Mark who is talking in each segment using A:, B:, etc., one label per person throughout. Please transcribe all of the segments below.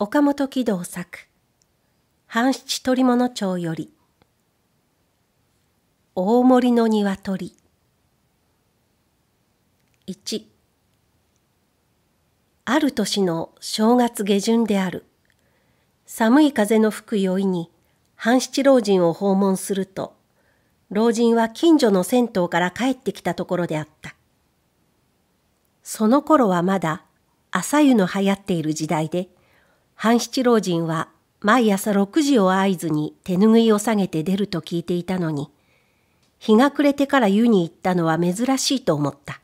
A: 岡本喜道作半七鳥物町より大森の鶏1ある年の正月下旬である寒い風の吹く酔いに半七老人を訪問すると老人は近所の銭湯から帰ってきたところであったその頃はまだ朝湯の流行っている時代で半七老人は毎朝6時を合図に手ぬぐいを下げて出ると聞いていたのに、日が暮れてから湯に行ったのは珍しいと思った。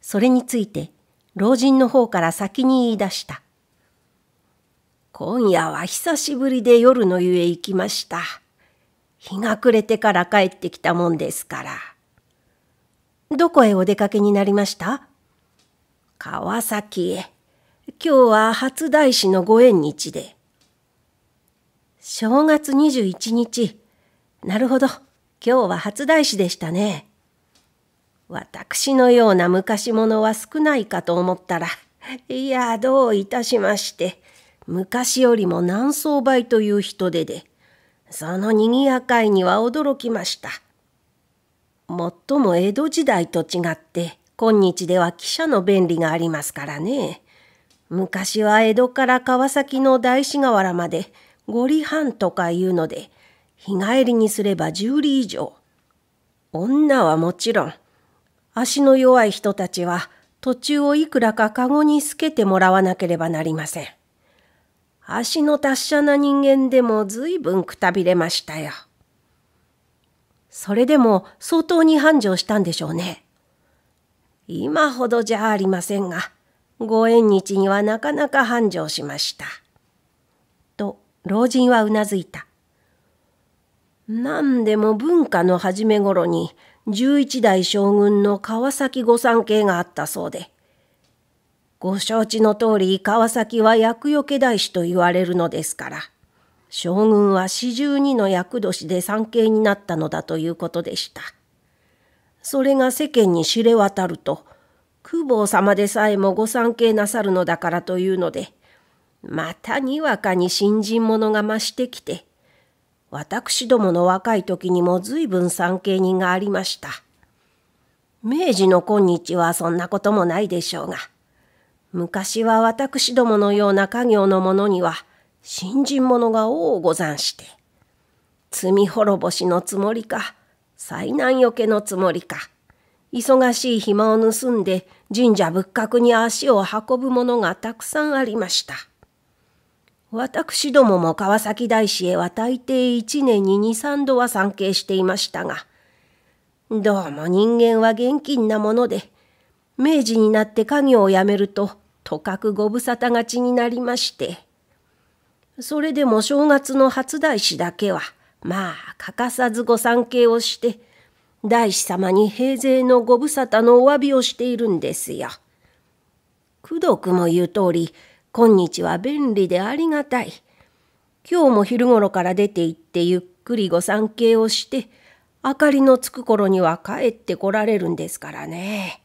A: それについて老人の方から先に言い出した。今夜は久しぶりで夜の湯へ行きました。日が暮れてから帰ってきたもんですから。どこへお出かけになりました川崎へ。今日は初大師のご縁日で。正月21日。なるほど。今日は初大師でしたね。私のような昔物は少ないかと思ったら、いや、どういたしまして、昔よりも何層倍という人手で、その賑やかいには驚きました。もっとも江戸時代と違って、今日では汽車の便利がありますからね。昔は江戸から川崎の大師河原まで五里半とかいうので、日帰りにすれば十里以上。女はもちろん、足の弱い人たちは途中をいくらか籠に透けてもらわなければなりません。足の達者な人間でも随分くたびれましたよ。それでも相当に繁盛したんでしょうね。今ほどじゃありませんが、ご縁日にはなかなか繁盛しました。と老人はうなずいた。何でも文化の初め頃に十一代将軍の川崎御三家があったそうで、ご承知の通り川崎は厄除け大師と言われるのですから、将軍は四十二の厄年で三家になったのだということでした。それが世間に知れ渡ると、空母様でさえもご参詣なさるのだからというので、またにわかに新人者が増してきて、私どもの若い時にも随分参詣人がありました。明治の今日はそんなこともないでしょうが、昔は私どものような家業の者には、新人者が多うござんして、罪滅ぼしのつもりか、災難よけのつもりか、忙しい暇を盗んで神社仏閣に足を運ぶものがたくさんありました。私どもも川崎大師へは大抵一年に二三度は参詣していましたが、どうも人間は厳禁なもので、明治になって家業を辞めると、とかくご無沙汰がちになりまして、それでも正月の初大師だけは、まあ、欠かさずご参詣をして、大師様に平勢のご無沙汰のお詫びをしているんですよ。功徳も言う通り、今日は便利でありがたい。今日も昼ごろから出て行ってゆっくりご参詣をして、明かりのつく頃には帰ってこられるんですからね。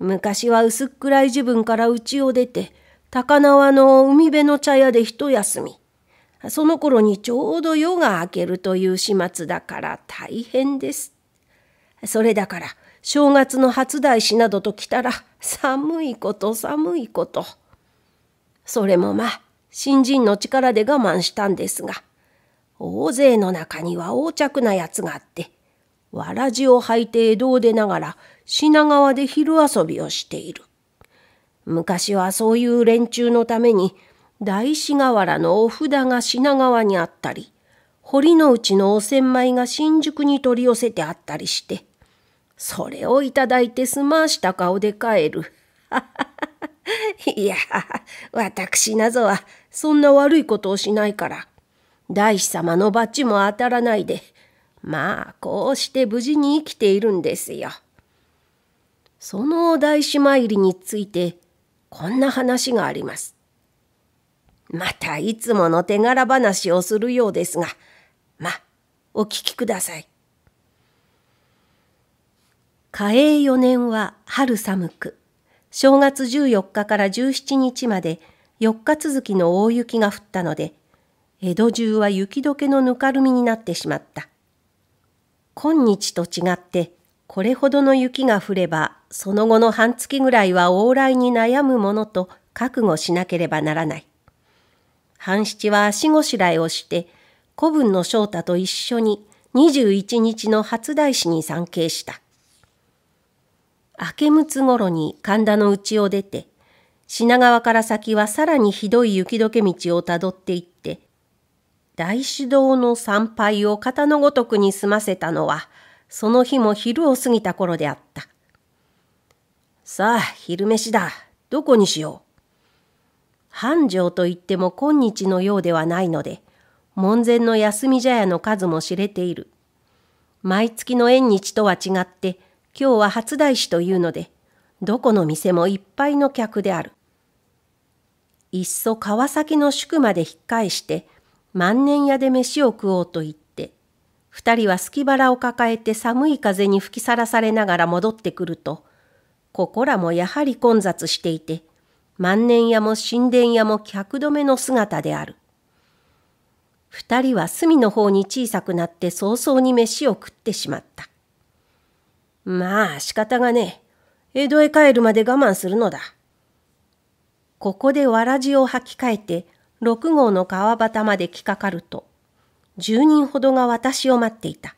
A: 昔は薄っ暗い時分から家を出て、高輪の海辺の茶屋で一休み。その頃にちょうど夜が明けるという始末だから大変です。それだから正月の初大師などと来たら寒いこと寒いこと。それもまあ新人の力で我慢したんですが大勢の中には横着なやつがあってわらじを履いて江戸を出ながら品川で昼遊びをしている。昔はそういう連中のために大師瓦のお札が品川にあったり堀之内のお千枚が新宿に取り寄せてあったりしてそれをいただいて済ました顔で帰る。いや、私なぞはそんな悪いことをしないから、大師様のバッジも当たらないで、まあこうして無事に生きているんですよ。その大師参りについてこんな話があります。またいつもの手柄話をするようですが、まあお聞きください。火永4年は春寒く、正月14日から17日まで4日続きの大雪が降ったので、江戸中は雪解けのぬかるみになってしまった。今日と違って、これほどの雪が降れば、その後の半月ぐらいは往来に悩むものと覚悟しなければならない。半七は足ごしらえをして、古文の翔太と一緒に21日の初大師に参詣した。明けむつ頃に神田の家を出て、品川から先はさらにひどい雪解け道をたどっていって、大主堂の参拝を型のごとくに済ませたのは、その日も昼を過ぎた頃であった。さあ、昼飯だ。どこにしよう。繁盛といっても今日のようではないので、門前の休み茶屋の数も知れている。毎月の縁日とは違って、今日は初大師というので、どこの店もいっぱいの客である。いっそ川崎の宿まで引っ返して、万年屋で飯を食おうと言って、二人は隙腹を抱えて寒い風に吹きさらされながら戻ってくると、ここらもやはり混雑していて、万年屋も神殿屋も客止めの姿である。二人は隅の方に小さくなって早々に飯を食ってしまった。まあ仕方がねえ。江戸へ帰るまで我慢するのだ。ここでわらじを履き替えて六号の川端まで来かかると、十人ほどが私を待っていた。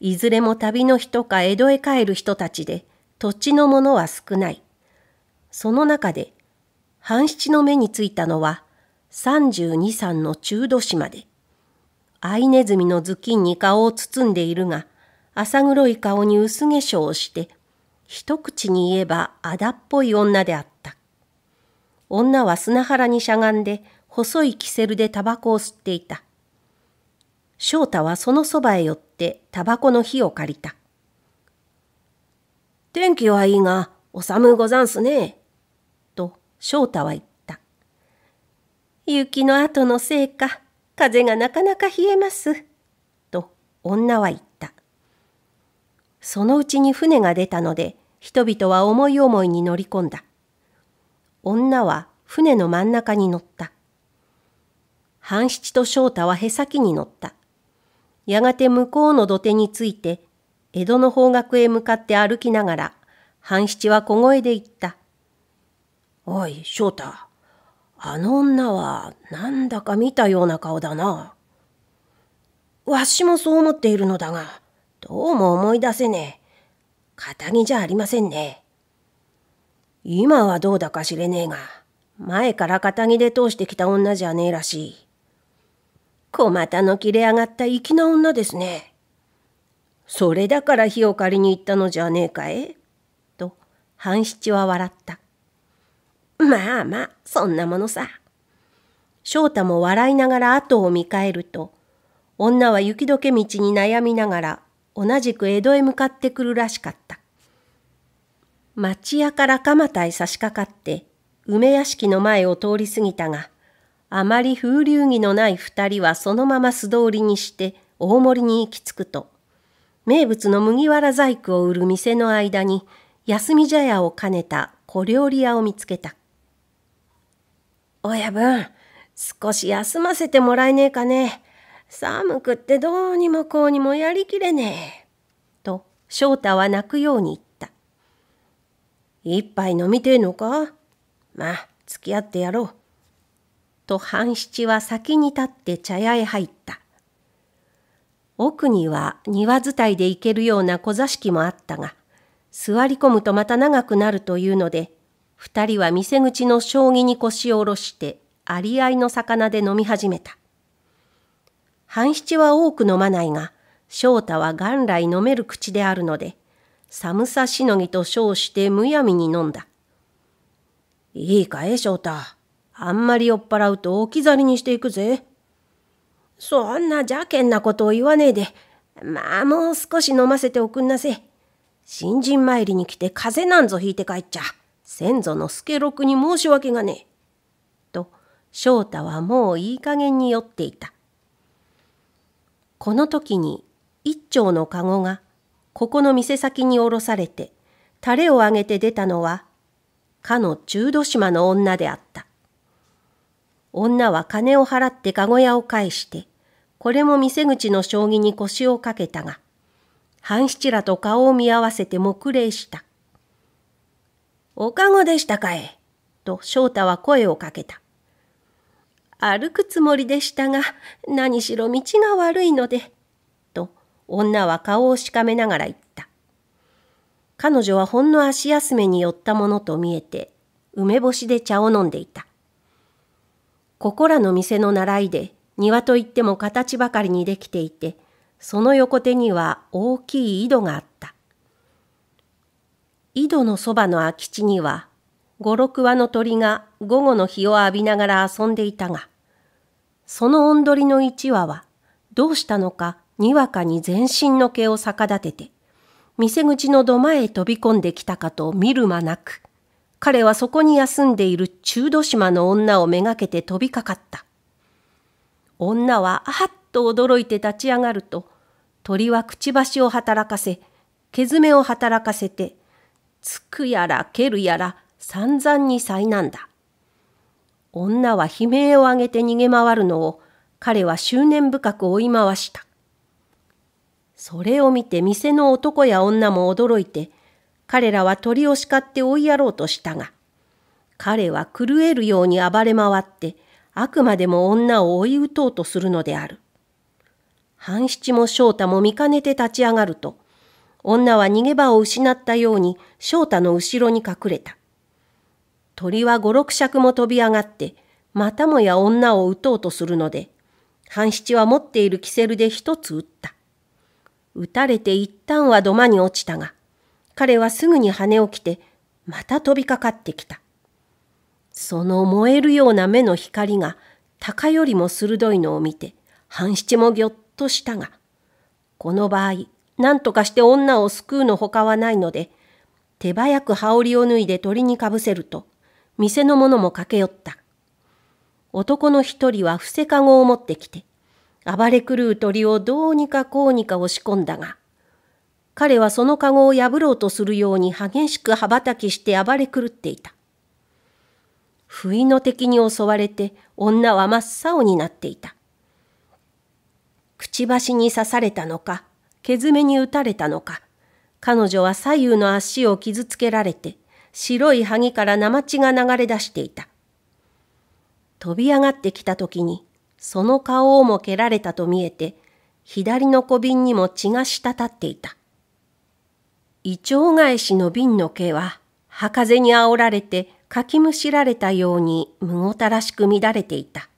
A: いずれも旅の人か江戸へ帰る人たちで、土地のものは少ない。その中で、半七の目についたのは、三十二三の中土島で、アイネズミの頭巾に顔を包んでいるが、浅黒い顔に薄化粧をして、一口に言えばあだっぽい女であった。女は砂原にしゃがんで、細いキセルでタバコを吸っていた。翔太はそのそばへ寄ってタバコの火を借りた。天気はいいが、お寒うござんすね。と、翔太は言った。雪の後のせいか、風がなかなか冷えます。と、女は言った。そのうちに船が出たので、人々は思い思いに乗り込んだ。女は船の真ん中に乗った。半七と翔太はへさきに乗った。やがて向こうの土手について、江戸の方角へ向かって歩きながら、半七は小声で言った。おい、翔太、あの女はなんだか見たような顔だな。わしもそう思っているのだが、どうも思い出せねえ。堅気じゃありませんね。今はどうだか知れねえが、前から堅気で通してきた女じゃねえらしい。小股の切れ上がった粋な女ですね。それだから火を借りに行ったのじゃねえかえと、半七は笑った。まあまあ、そんなものさ。翔太も笑いながら後を見返ると、女は雪解け道に悩みながら同じく江戸へ向かってくるらしかった。町屋から蒲田へ差し掛かって、梅屋敷の前を通り過ぎたが、あまり風流儀のない二人はそのまま素通りにして大森に行き着くと、名物の麦わら細工を売る店の間に、休み茶屋を兼ねた小料理屋を見つけた。親分、少し休ませてもらえねえかね。寒くってどうにもこうにもやりきれねえ。と翔太は泣くように言った。一杯飲みてえのかまあ、付き合ってやろう。と半七は先に立って茶屋へ入った。奥には庭伝いで行けるような小座敷もあったが、座り込むとまた長くなるというので、二人は店口の将棋に腰を下ろして、ありあいの魚で飲み始めた。半七は多く飲まないが、翔太は元来飲める口であるので、寒さしのぎと称してむやみに飲んだ。いいかえ、翔太。あんまり酔っ払うと置き去りにしていくぜ。そんな邪険なことを言わねえで、まあもう少し飲ませておくんなせ。新人参りに来て風邪なんぞ引いて帰っちゃ、先祖の助六に申し訳がねえ。と、翔太はもういい加減に酔っていた。この時に一丁のかごがここの店先に下ろされて、タレをあげて出たのは、かの中土島の女であった。女は金を払ってかご屋を返して、これも店口の将棋に腰をかけたが、半七らと顔を見合わせて黙礼した。おかごでしたかえ、と翔太は声をかけた。歩くつもりでしたが、何しろ道が悪いので、と女は顔をしかめながら言った。彼女はほんの足休めに寄ったものと見えて、梅干しで茶を飲んでいた。ここらの店の習いで、庭といっても形ばかりにできていて、その横手には大きい井戸があった。井戸のそばの空き地には五六羽の鳥が午後の日を浴びながら遊んでいたが、そのおんどりの一羽は、どうしたのか、にわかに全身の毛を逆立てて、店口の土間へ飛び込んできたかと見る間なく、彼はそこに休んでいる中土島の女をめがけて飛びかかった。女はあはっと驚いて立ち上がると、鳥はくちばしを働かせ、毛爪めを働かせて、つくやら蹴るやら、散々に災難だ。女は悲鳴を上げて逃げ回るのを彼は執念深く追い回した。それを見て店の男や女も驚いて、彼らは鳥を叱って追いやろうとしたが、彼は狂えるように暴れ回って、あくまでも女を追い打とうとするのである。半七も翔太も見かねて立ち上がると、女は逃げ場を失ったように翔太の後ろに隠れた。鳥は五六尺も飛び上がって、またもや女を撃とうとするので、半七は持っているキセルで一つ撃った。撃たれて一旦は土間に落ちたが、彼はすぐに羽を着て、また飛びかかってきた。その燃えるような目の光が、高よりも鋭いのを見て、半七もぎょっとしたが、この場合、何とかして女を救うのほかはないので、手早く羽織を脱いで鳥にかぶせると、店の者も駆け寄った。男の一人は伏せかごを持ってきて、暴れ狂う鳥をどうにかこうにか押し込んだが、彼はその籠を破ろうとするように激しく羽ばたきして暴れ狂っていた。不意の敵に襲われて女は真っ青になっていた。くちばしに刺されたのか、毛爪めに打たれたのか、彼女は左右の足を傷つけられて、白い萩から生血が流れ出していた。飛び上がってきた時に、その顔をも蹴られたと見えて、左の小瓶にも血が滴っていた。胃腸返しの瓶の毛は、はかぜにあおられて、かきむしられたように、むごたらしく乱れていた。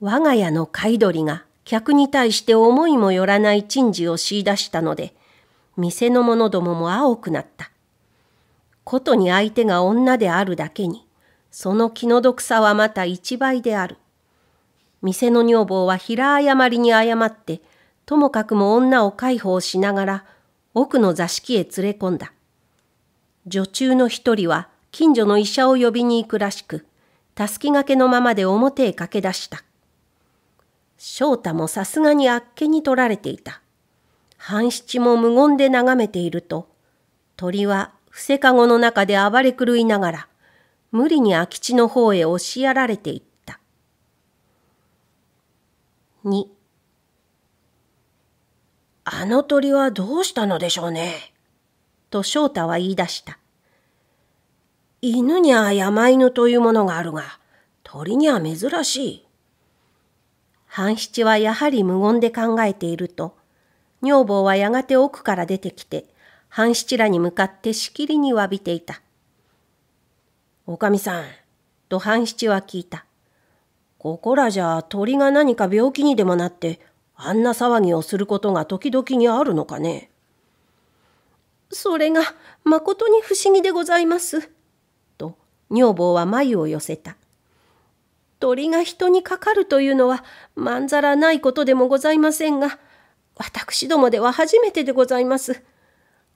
A: 我が家の飼い鳥が、客に対して思いもよらない珍事を強い出したので、店の者どもも青くなった。ことに相手が女であるだけに、その気の毒さはまた一倍である。店の女房は平誤りに謝って、ともかくも女を介抱しながら、奥の座敷へ連れ込んだ。女中の一人は、近所の医者を呼びに行くらしく、たすきがけのままで表へ駆け出した。翔太もさすがにあっけに取られていた。半七も無言で眺めていると、鳥は伏せかごの中で暴れ狂いながら、無理に空き地の方へ押しやられていった。2あの鳥はどうしたのでしょうね。と翔太は言い出した。犬には山犬というものがあるが、鳥には珍しい。半七はやはり無言で考えていると、女房はやがて奥から出てきて、半七らに向かってしきりに詫びていた。おかみさん、と半七は聞いた。ここらじゃ鳥が何か病気にでもなってあんな騒ぎをすることが時々にあるのかね。それがまことに不思議でございます。と女房は眉を寄せた。鳥が人にかかるというのはまんざらないことでもございませんが、私どもでは初めてでございます。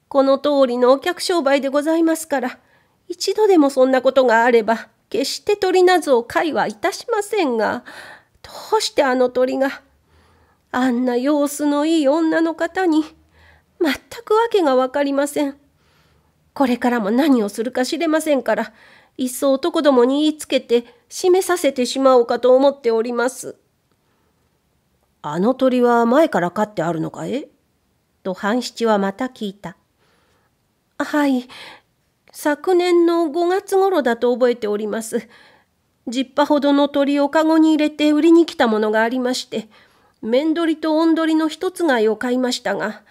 A: この通りのお客商売でございますから、一度でもそんなことがあれば、決して鳥なぞを会はいたしませんが、どうしてあの鳥が、あんな様子のいい女の方に、全くわけがわかりません。これからも何をするか知れませんから、いっそ男どもに言いつけて、締めさせてしまおうかと思っております。あの鳥は前から飼ってあるのかえと半七はまた聞いた。はい。昨年の5月頃だと覚えております。10羽ほどの鳥をカゴに入れて売りに来たものがありまして、面鳥とどりの一つ貝を買いましたが、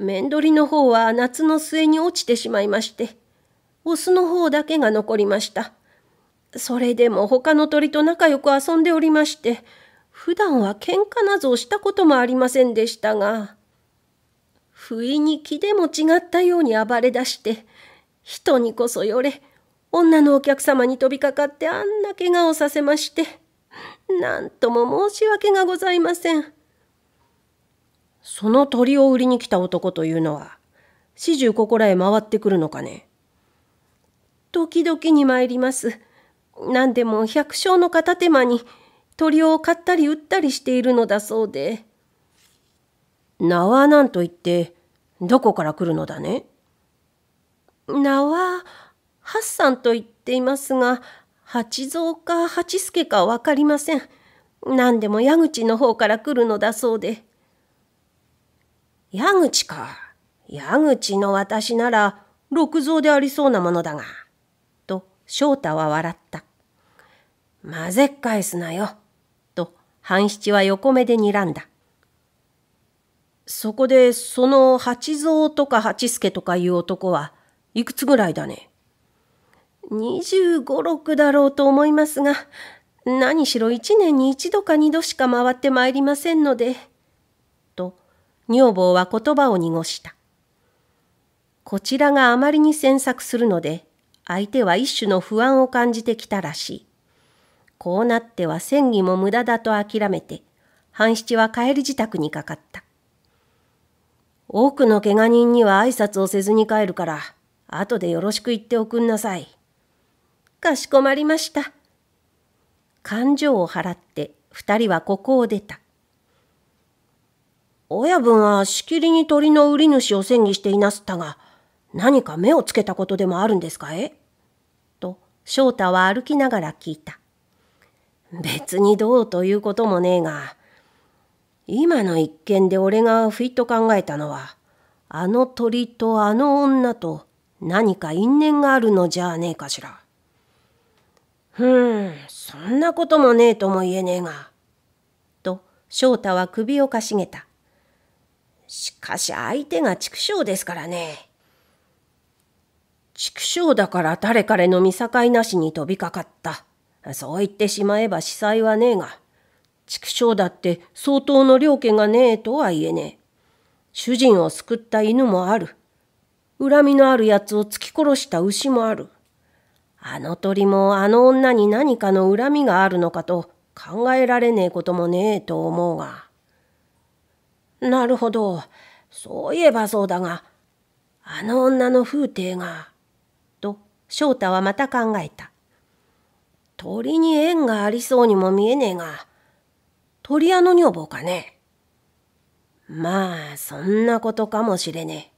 A: 面鳥の方は夏の末に落ちてしまいまして、オスの方だけが残りました。それでも他の鳥と仲良く遊んでおりまして、普段は喧嘩などをしたこともありませんでしたが、不意に気でも違ったように暴れ出して人にこそよれ女のお客様に飛びかかってあんな怪我をさせまして何とも申し訳がございませんその鳥を売りに来た男というのは始終ここらへ回ってくるのかね時々に参ります何でも百姓の片手間に鳥を買ったり売ったりしているのだそうで。名は何と言って、どこから来るのだね名は、ハッと言っていますが、八蔵か八助か分かりません。何でも矢口の方から来るのだそうで。矢口か。矢口の私なら、六蔵でありそうなものだが。と、翔太は笑った。混ぜっ返すなよ。と、半七は横目で睨んだ。そこでその八蔵とか八助とかいう男はいくつぐらいだね25、6だろうと思いますが、何しろ一年に一度か二度しか回ってまいりませんので。と、女房は言葉を濁した。こちらがあまりに詮索するので、相手は一種の不安を感じてきたらしい。こうなっては戦議も無駄だと諦めて、半七は帰り自宅にかかった。多くの怪我人には挨拶をせずに帰るから、後でよろしく言っておくんなさい。かしこまりました。感情を払って二人はここを出た。親分はしきりに鳥の売り主を詮議していなすったが、何か目をつけたことでもあるんですかえと、翔太は歩きながら聞いた。別にどうということもねえが、今の一件で俺がふいっと考えたのは、あの鳥とあの女と何か因縁があるのじゃねえかしら。ふん、そんなこともねえとも言えねえが。と、翔太は首をかしげた。しかし相手が畜生ですからね。畜生だから誰彼の見境なしに飛びかかった。そう言ってしまえば司祭はねえが、畜生だって相当の了家がねえとは言えねえ。主人を救った犬もある。恨みのある奴を突き殺した牛もある。あの鳥もあの女に何かの恨みがあるのかと考えられねえこともねえと思うが。なるほど。そういえばそうだが、あの女の風体が。と、翔太はまた考えた。鳥に縁がありそうにも見えねえが、鳥屋の女房かねまあ、そんなことかもしれね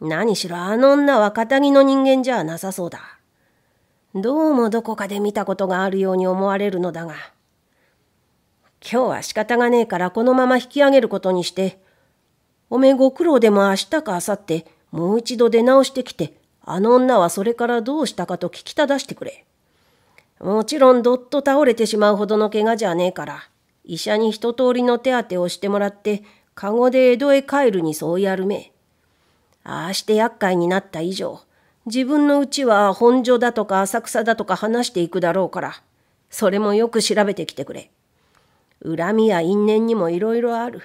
A: え。何しろあの女は堅気の人間じゃなさそうだ。どうもどこかで見たことがあるように思われるのだが。今日は仕方がねえからこのまま引き上げることにして、おめえご苦労でも明日か明後日、もう一度出直してきて、あの女はそれからどうしたかと聞きただしてくれ。もちろんどっと倒れてしまうほどの怪我じゃねえから。医者に一通りの手当てをしてもらって、カゴで江戸へ帰るにそうやるめ。ああして厄介になった以上、自分のうちは本所だとか浅草だとか話していくだろうから、それもよく調べてきてくれ。恨みや因縁にもいろいろある。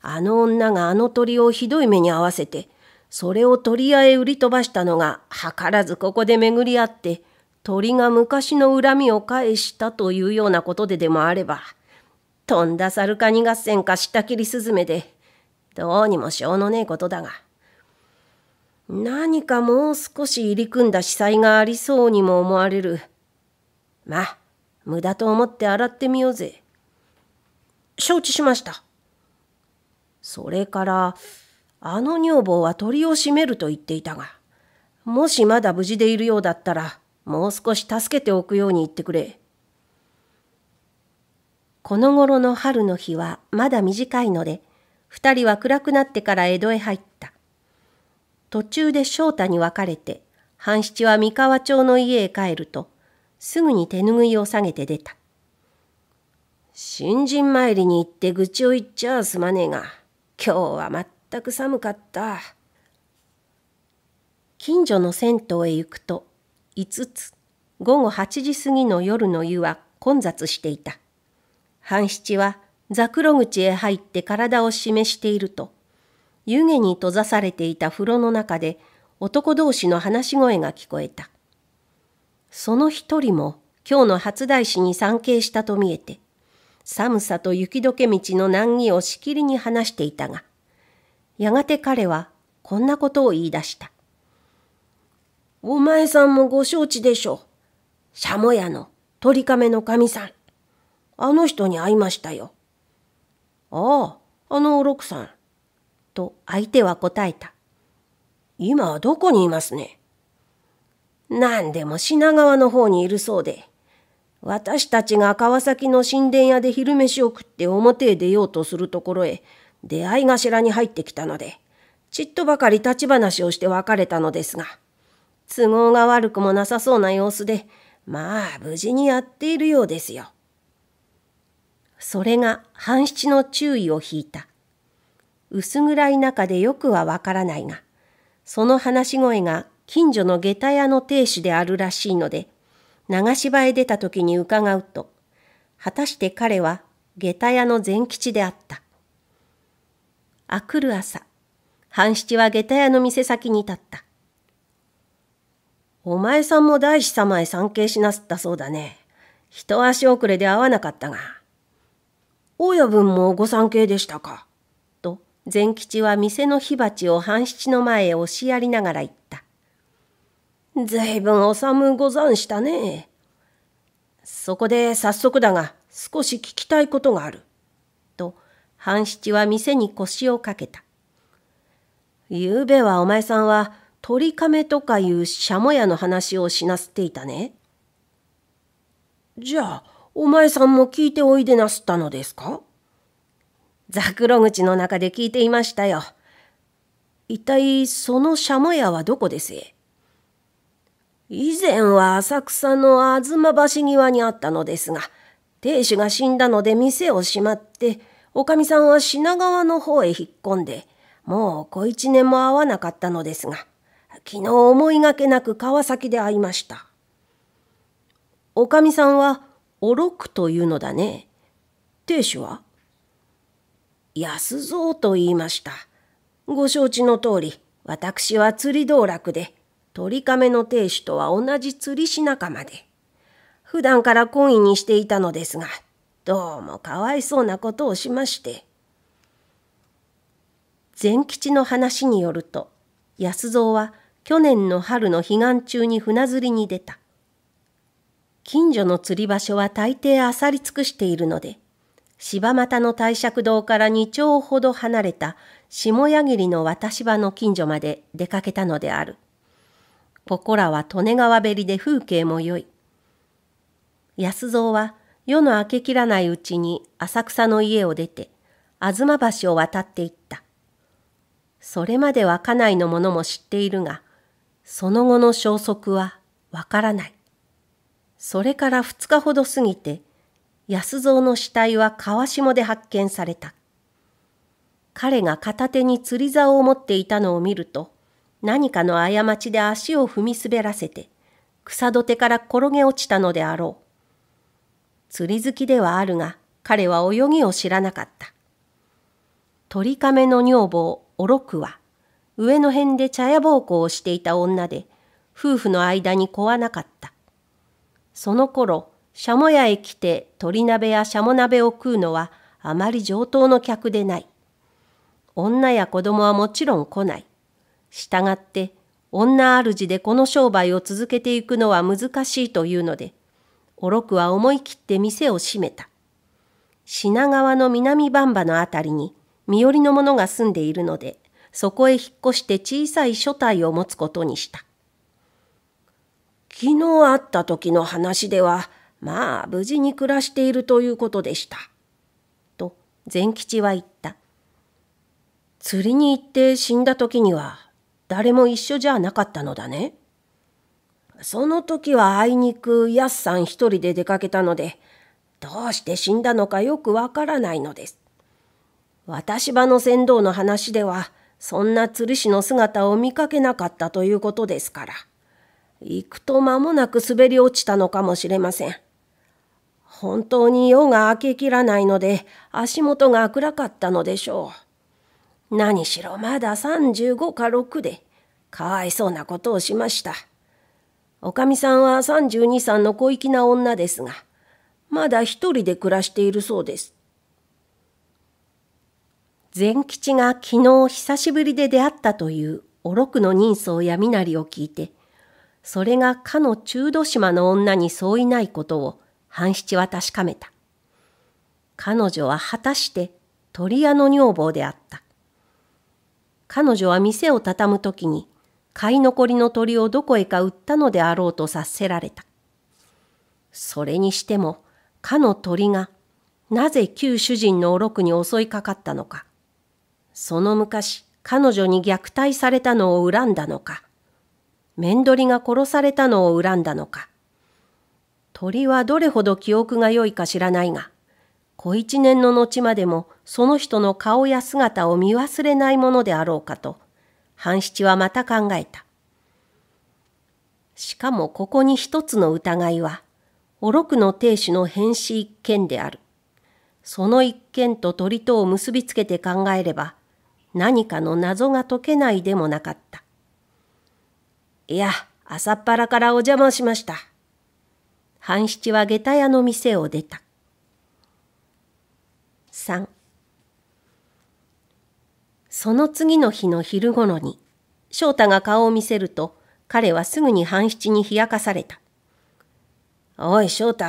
A: あの女があの鳥をひどい目に遭わせて、それを鳥屋へ売り飛ばしたのが、図らずここで巡り合って、鳥が昔の恨みを返したというようなことででもあれば、とんだ猿カニ合戦かしたきりすずめで、どうにもしょうのねえことだが。何かもう少し入り組んだ死災がありそうにも思われる。まあ、無駄と思って洗ってみようぜ。承知しました。それから、あの女房は鳥を閉めると言っていたが、もしまだ無事でいるようだったら、もう少し助けておくように言ってくれ。この頃の春の日はまだ短いので、二人は暗くなってから江戸へ入った。途中で翔太に別れて、半七は三河町の家へ帰ると、すぐに手ぬぐいを下げて出た。新人参りに行って愚痴を言っちゃあすまねえが、今日は全く寒かった。近所の銭湯へ行くと、5つ、午後8時過ぎの夜の湯は混雑していた。半七はザクロ口へ入って体を示していると、湯気に閉ざされていた風呂の中で男同士の話し声が聞こえた。その一人も今日の初大師に参詣したと見えて、寒さと雪解け道の難儀をしきりに話していたが、やがて彼はこんなことを言い出した。お前さんもご承知でしょう。シャモ屋の鳥亀の神さん。あの人に会いましたよ。ああ、あの六さん。と相手は答えた。今はどこにいますね。何でも品川の方にいるそうで、私たちが川崎の神殿屋で昼飯を食って表へ出ようとするところへ、出会い頭に入ってきたので、ちっとばかり立ち話をして別れたのですが、都合が悪くもなさそうな様子で、まあ無事にやっているようですよ。それが半七の注意を引いた。薄暗い中でよくはわからないが、その話し声が近所の下駄屋の亭主であるらしいので、流し場へ出た時に伺うと、果たして彼は下駄屋の前吉であった。あくる朝、半七は下駄屋の店先に立った。お前さんも大師様へ参詣しなすったそうだね。一足遅れで会わなかったが。大家分もご参詣でしたか。と、善吉は店の火鉢を半七の前へ押しやりながら言った。ずいぶんお寒ござんしたね。そこで早速だが、少し聞きたいことがある。と、半七は店に腰をかけた。ゆうべはお前さんは、鳥亀とかいうしゃも屋の話をしなすっていたね。じゃあ、お前さんも聞いておいでなすったのですかザクロ口の中で聞いていましたよ。一体そのシャモ屋はどこです以前は浅草の妻橋際にあったのですが、亭主が死んだので店を閉まって、おかみさんは品川の方へ引っ込んで、もう小一年も会わなかったのですが、昨日思いがけなく川崎で会いました。おかみさんはおろくというのだね。亭主は安蔵と言いました。ご承知の通り、私は釣り道楽で、鳥亀の亭主とは同じ釣り師仲間で、普段から懇意にしていたのですが、どうもかわいそうなことをしまして。善吉の話によると、安蔵は去年の春の彼岸中に船釣りに出た。近所の釣り場所は大抵あさり尽くしているので、柴又の大尺堂から2丁ほど離れた下矢切の渡し場の近所まで出かけたのである。ここらは利根川べりで風景も良い。安蔵は夜の明けきらないうちに浅草の家を出て、吾妻橋を渡っていった。それまでは家内の者も知っているが、その後の消息はわからない。それから2日ほど過ぎて、安蔵の死体は川下で発見された。彼が片手に釣り竿を持っていたのを見ると、何かの過ちで足を踏み滑らせて、草土手から転げ落ちたのであろう。釣り好きではあるが、彼は泳ぎを知らなかった。鳥亀の女房、おろくは、上の辺で茶屋奉公をしていた女で、夫婦の間に子はなかった。その頃、しゃも屋へ来て鶏鍋やしゃも鍋を食うのはあまり上等の客でない。女や子供はもちろん来ない。したがって、女主でこの商売を続けていくのは難しいというので、おろくは思い切って店を閉めた。品川の南番場のあたりに身寄りの者が住んでいるので、そこへ引っ越して小さい所帯を持つことにした。昨日会った時の話では、まあ無事に暮らしているということでした。と善吉は言った。釣りに行って死んだ時には誰も一緒じゃなかったのだね。その時はあいにくやっさん一人で出かけたので、どうして死んだのかよくわからないのです。私場の船頭の話では、そんな釣り師の姿を見かけなかったということですから。行くと間もなく滑り落ちたのかもしれません。本当に夜が明けきらないので足元が暗かったのでしょう。何しろまだ35か6で、かわいそうなことをしました。おかみさんは32歳の小粋な女ですが、まだ一人で暮らしているそうです。善吉が昨日久しぶりで出会ったというおろくの人相や身なりを聞いて、それがかの中土島の女に相違ないことを半七は確かめた。彼女は果たして鳥屋の女房であった。彼女は店を畳むときに買い残りの鳥をどこへか売ったのであろうと察せられた。それにしても、かの鳥がなぜ旧主人のおろくに襲いかかったのか、その昔彼女に虐待されたのを恨んだのか、面取りが殺されたのを恨んだのか。鳥はどれほど記憶が良いか知らないが、小一年の後までもその人の顔や姿を見忘れないものであろうかと、半七はまた考えた。しかもここに一つの疑いは、おろくの亭主の変死一件である。その一件と鳥とを結びつけて考えれば、何かの謎が解けないでもなかった。いや、朝っぱらからお邪魔しました。半七は下駄屋の店を出た。3その次の日の昼ごろに、翔太が顔を見せると、彼はすぐに半七に冷やかされた。おい翔太、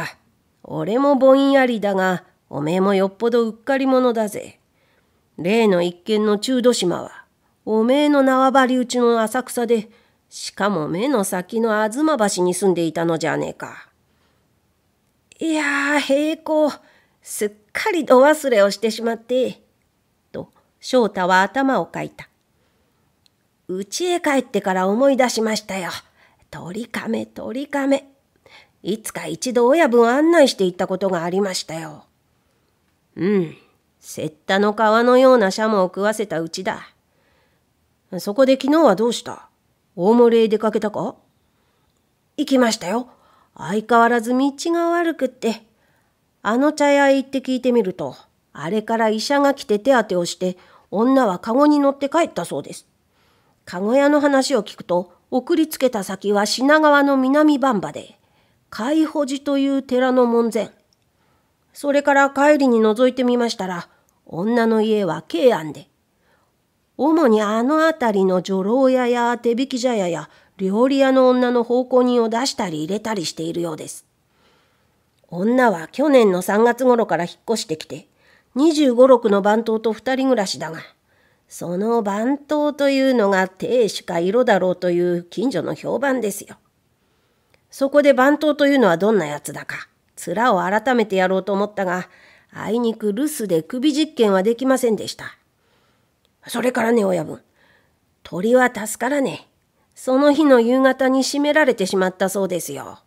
A: 俺もぼんやりだが、おめえもよっぽどうっかり者だぜ。例の一件の中土島は、おめえの縄張り打ちの浅草で、しかも目の先の妻橋に住んでいたのじゃねえか。いやあ、平行、すっかりど忘れをしてしまって。と、翔太は頭をかいた。うちへ帰ってから思い出しましたよ。鳥亀、鳥亀。いつか一度親分案内していったことがありましたよ。うん、雪駄の皮のようなシャモを食わせたうちだ。そこで昨日はどうした大森へ出かけたか行きましたよ。相変わらず道が悪くって。あの茶屋へ行って聞いてみると、あれから医者が来て手当てをして、女はカゴに乗って帰ったそうです。カゴ屋の話を聞くと、送りつけた先は品川の南番場で、海保寺という寺の門前。それから帰りに覗いてみましたら、女の家は慶安で、主にあの辺りの女郎屋や手引き茶屋や料理屋の女の奉公人を出したり入れたりしているようです。女は去年の3月頃から引っ越してきて、25、6の番頭と2人暮らしだが、その番頭というのが亭主か色だろうという近所の評判ですよ。そこで番頭というのはどんなやつだか、面を改めてやろうと思ったが、あいにく留守で首実験はできませんでした。それからね、親分。鳥は助からね。その日の夕方に閉められてしまったそうですよ。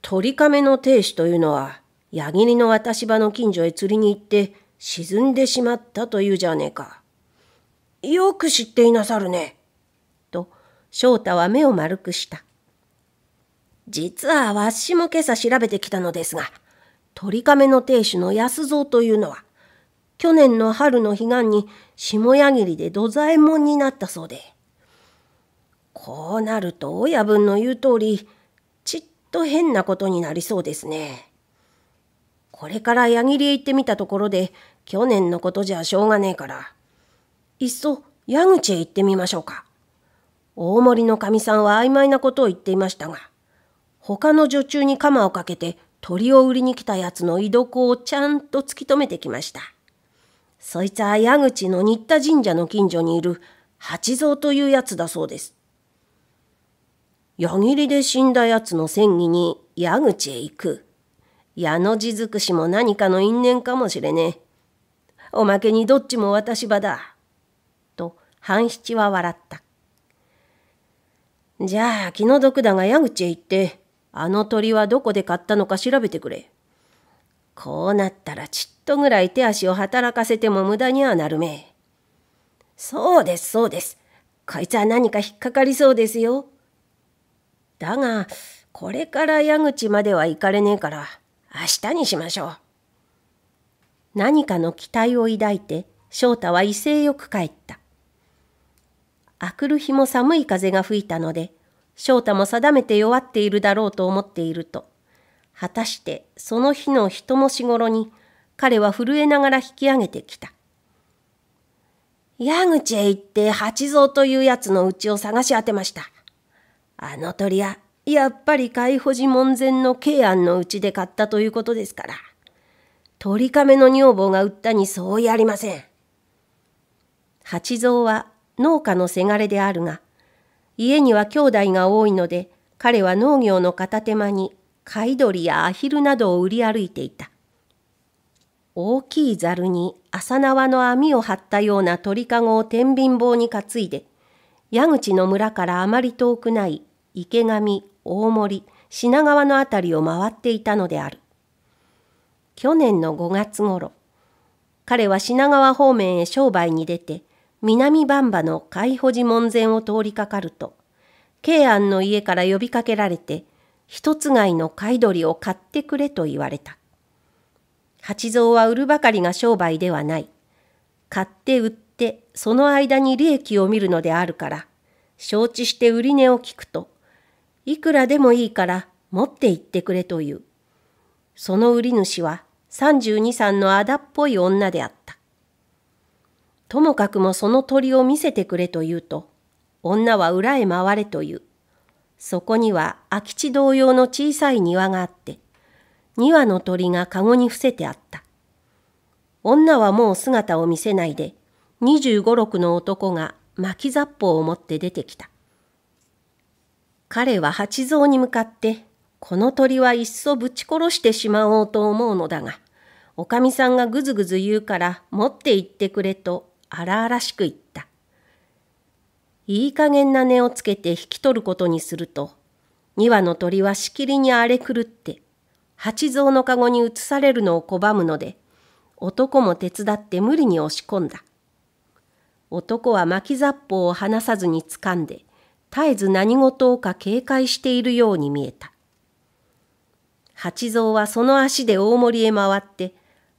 A: 鳥亀の亭主というのは、矢切の渡し場の近所へ釣りに行って沈んでしまったというじゃねえか。よく知っていなさるね。と、翔太は目を丸くした。実はわしも今朝調べてきたのですが、鳥亀の亭主の安蔵というのは、去年の春の彼岸に下矢切で土左衛門になったそうで。こうなると親分の言う通り、ちっと変なことになりそうですね。これから矢切へ行ってみたところで、去年のことじゃしょうがねえから、いっそ矢口へ行ってみましょうか。大森のかみさんは曖昧なことを言っていましたが、他の女中に鎌をかけて鳥を売りに来たやつの居所をちゃんと突き止めてきました。そいつは矢口の新田神社の近所にいる八蔵というやつだそうです。矢切で死んだやつの戦技に矢口へ行く。矢の字尽くしも何かの因縁かもしれねえ。おまけにどっちも私場だ。と、半七は笑った。じゃあ気の毒だが矢口へ行って、あの鳥はどこで買ったのか調べてくれ。こうなったらちっとぐらい手足を働かせても無駄にはなるめ。そうです、そうです。こいつは何か引っかかりそうですよ。だが、これから矢口までは行かれねえから、明日にしましょう。何かの期待を抱いて、翔太は威勢よく帰った。あくる日も寒い風が吹いたので、翔太も定めて弱っているだろうと思っていると、果たしてその日の人もしごろに彼は震えながら引き上げてきた。矢口へ行って八蔵というやつのうちを探し当てました。あの鳥はやっぱり解放寺門前の慶安のうちで買ったということですから。鳥亀の女房が売ったに相違ありません。八蔵は農家のせがれであるが、家には兄弟が多いので、彼は農業の片手間に貝鳥やアヒルなどを売り歩いていた。大きいざるに浅縄の網を張ったような鳥かごを天秤棒に担いで、矢口の村からあまり遠くない池上、大森、品川の辺りを回っていたのである。去年の5月ごろ、彼は品川方面へ商売に出て、南番場の海保寺門前を通りかかると、慶安の家から呼びかけられて、一ついの貝鳥を買ってくれと言われた。八蔵は売るばかりが商売ではない。買って売って、その間に利益を見るのであるから、承知して売り値を聞くと、いくらでもいいから持って行ってくれという。その売り主は32三のあだっぽい女であった。ともかくもその鳥を見せてくれと言うと、女は裏へ回れという。そこには空き地同様の小さい庭があって、2羽の鳥がかごに伏せてあった。女はもう姿を見せないで、25、6の男が巻き雑報を持って出てきた。彼は八蔵に向かって、この鳥はいっそぶち殺してしまおうと思うのだが、おかみさんがぐずぐず言うから持って行ってくれと荒々しく言った。いい加減な値をつけて引き取ることにすると、2羽の鳥はしきりに荒れ狂って、八蔵の籠に移されるのを拒むので、男も手伝って無理に押し込んだ。男は巻き雑砲を離さずに掴んで、絶えず何事をか警戒しているように見えた。八蔵はその足で大森へ回って、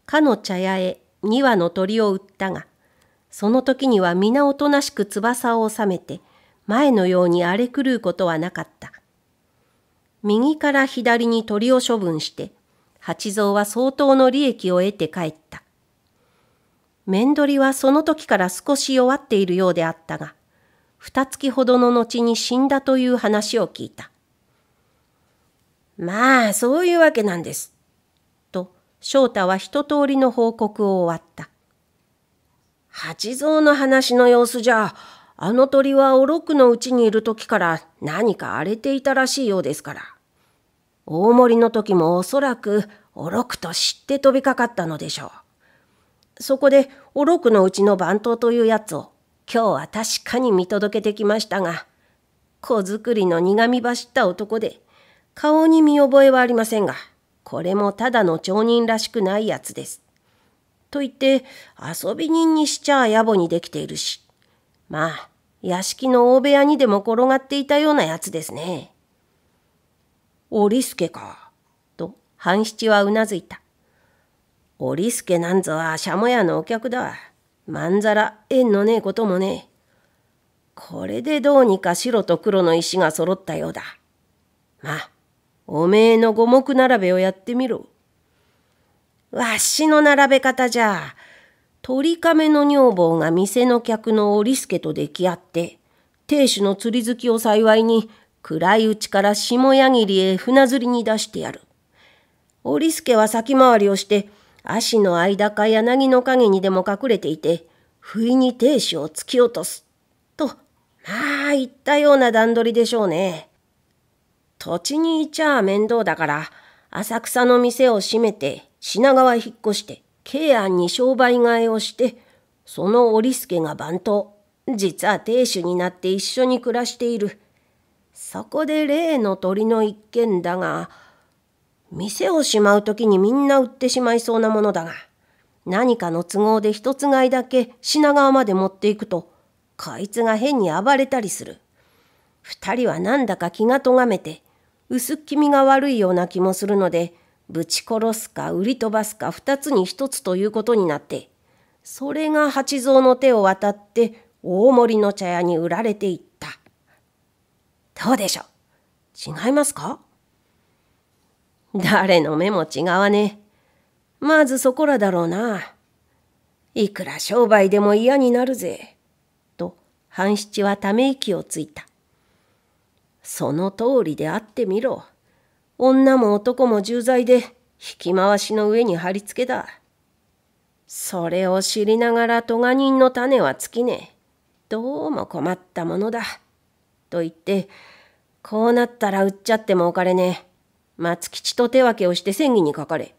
A: かの茶屋へ2羽の鳥を売ったが、その時には皆おとなしく翼を収めて、前のように荒れ狂うことはなかった。右から左に鳥を処分して、八蔵は相当の利益を得て帰った。面取りはその時から少し弱っているようであったが、二月ほどの後に死んだという話を聞いた。まあ、そういうわけなんです。と、翔太は一通りの報告を終わった。八蔵の話の様子じゃ、あの鳥はおろくのうちにいる時から何か荒れていたらしいようですから。大森の時もおそらくおろくと知って飛びかかったのでしょう。そこでおろくのうちの番頭というやつを今日は確かに見届けてきましたが、小作りの苦み走った男で、顔に見覚えはありませんが、これもただの町人らしくないやつです。と言って遊び人にしちゃ野暮にできているし。まあ、屋敷の大部屋にでも転がっていたようなやつですね。織助か。と、半七はうなずいた。織助なんぞはシャモ屋のお客だ。まんざら縁のねえこともねえ。これでどうにか白と黒の石が揃ったようだ。まあ、おめえの五目並べをやってみろ。わしの並べ方じゃ。鳥亀の女房が店の客の織助と出来合って、亭主の釣り好きを幸いに、暗いうちから下矢切へ船釣りに出してやる。織助は先回りをして、足の間か柳の陰にでも隠れていて、不意に亭主を突き落とす。と、まあ言ったような段取りでしょうね。土地にいちゃ面倒だから、浅草の店を閉めて、品川引っ越して慶安に商売替えをしてその織助が番頭実は亭主になって一緒に暮らしているそこで例の鳥の一件だが店をしまう時にみんな売ってしまいそうなものだが何かの都合で一つ買いだけ品川まで持っていくとこいつが変に暴れたりする二人はなんだか気がとがめて薄気味が悪いような気もするのでぶち殺すか売り飛ばすか二つに一つということになってそれが八蔵の手を渡って大森の茶屋に売られていったどうでしょう違いますか誰の目も違わねえまずそこらだろうないくら商売でも嫌になるぜと半七はため息をついたその通りであってみろ女も男も重罪で引き回しの上に貼り付けだ。それを知りながらとが人の種は尽きねえ。どうも困ったものだ。と言って、こうなったら売っちゃってもおかれねえ。松吉と手分けをして戦議にかかれ。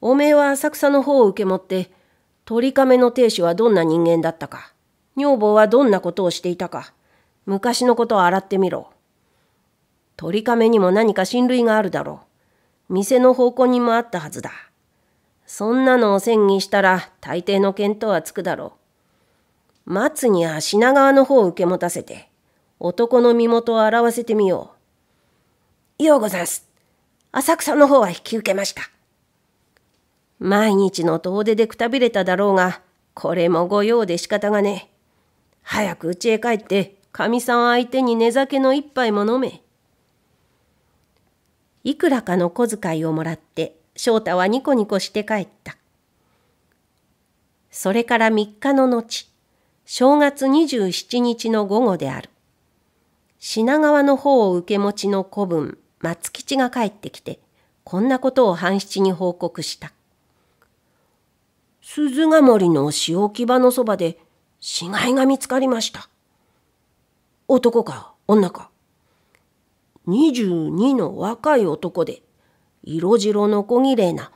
A: おめえは浅草の方を受け持って、鳥亀の亭主はどんな人間だったか、女房はどんなことをしていたか、昔のことを洗ってみろ。鳥亀にも何か親類があるだろう。店の方向にもあったはずだ。そんなのを詮議したら大抵の見当はつくだろう。松には品川の方を受け持たせて、男の身元を表せてみよう。ようござんす。浅草の方は引き受けました。毎日の遠出でくたびれただろうが、これも御用で仕方がねえ。早く家へ帰って、かみさん相手に寝酒の一杯も飲め。いくらかの小遣いをもらって翔太はニコニコして帰った。それから三日の後、正月二十七日の午後である。品川の方を受け持ちの子分、松吉が帰ってきて、こんなことを半七に報告した。鈴ヶ森の仕置き場のそばで死骸が見つかりました。男か女か22の若い男で、色白の小綺麗な、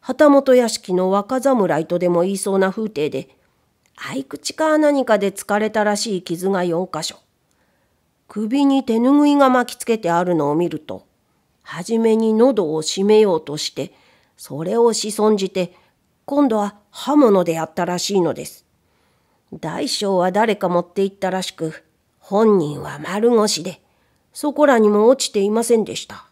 A: 旗本屋敷の若侍とでも言いそうな風景で、合口か何かで疲れたらしい傷が4箇所。首に手ぬぐいが巻きつけてあるのを見ると、はじめに喉を閉めようとして、それをし損じて、今度は刃物でやったらしいのです。大将は誰か持って行ったらしく、本人は丸腰で、そこらにも落ちていませんでした。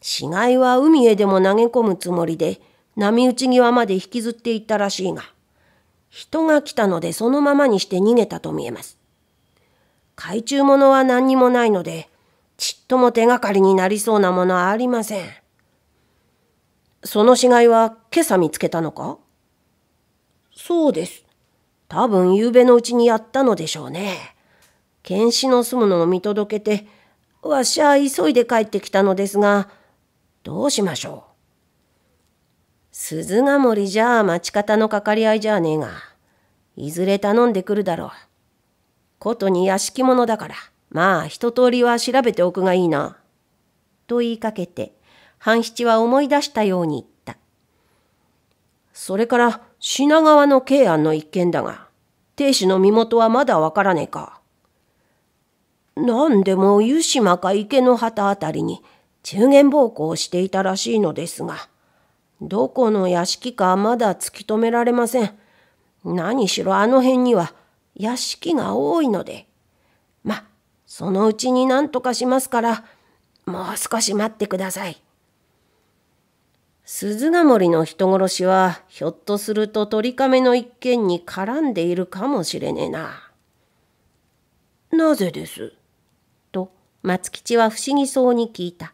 A: 死骸は海へでも投げ込むつもりで、波打ち際まで引きずっていったらしいが、人が来たのでそのままにして逃げたと見えます。海中物は何にもないので、ちっとも手がかりになりそうなものはありません。その死骸は今朝見つけたのかそうです。多分夕べのうちにやったのでしょうね。検視の住むのを見届けて、わしゃ急いで帰ってきたのですが、どうしましょう。鈴ヶ森じゃあ町方のかかり合いじゃあねえが、いずれ頼んでくるだろう。ことに屋敷者だから、まあ一通りは調べておくがいいな。と言いかけて、半七は思い出したように言った。それから品川の慶安の一件だが、亭主の身元はまだわからねえか。何でも湯島か池の旗あたりに中元奉公をしていたらしいのですが、どこの屋敷かまだ突き止められません。何しろあの辺には屋敷が多いので。ま、そのうちに何とかしますから、もう少し待ってください。鈴ヶ森の人殺しは、ひょっとすると鳥亀の一件に絡んでいるかもしれねえな。なぜです松吉は不思議そうに聞いた。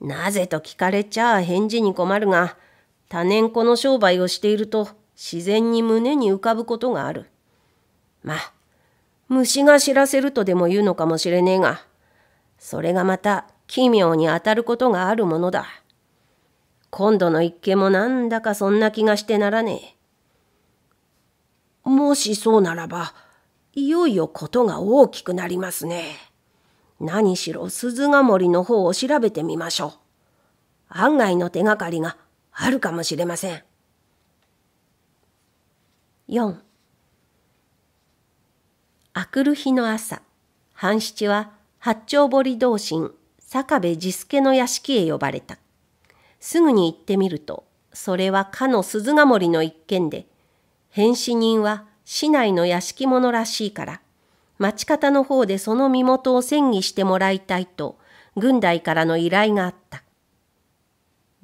A: なぜと聞かれちゃあ返事に困るが、多年この商売をしていると自然に胸に浮かぶことがある。まあ、虫が知らせるとでも言うのかもしれねえが、それがまた奇妙に当たることがあるものだ。今度の一件もなんだかそんな気がしてならねえ。もしそうならば、いよいよことが大きくなりますね。何しろ鈴ヶ森の方を調べてみましょう。案外の手がかりがあるかもしれません。4あくる日の朝、半七は八丁堀同心坂部治助の屋敷へ呼ばれた。すぐに行ってみると、それはかの鈴ヶ森の一件で、変死人は市内の屋敷者らしいから、町方の方でその身元を詮議してもらいたいと、軍隊からの依頼があった。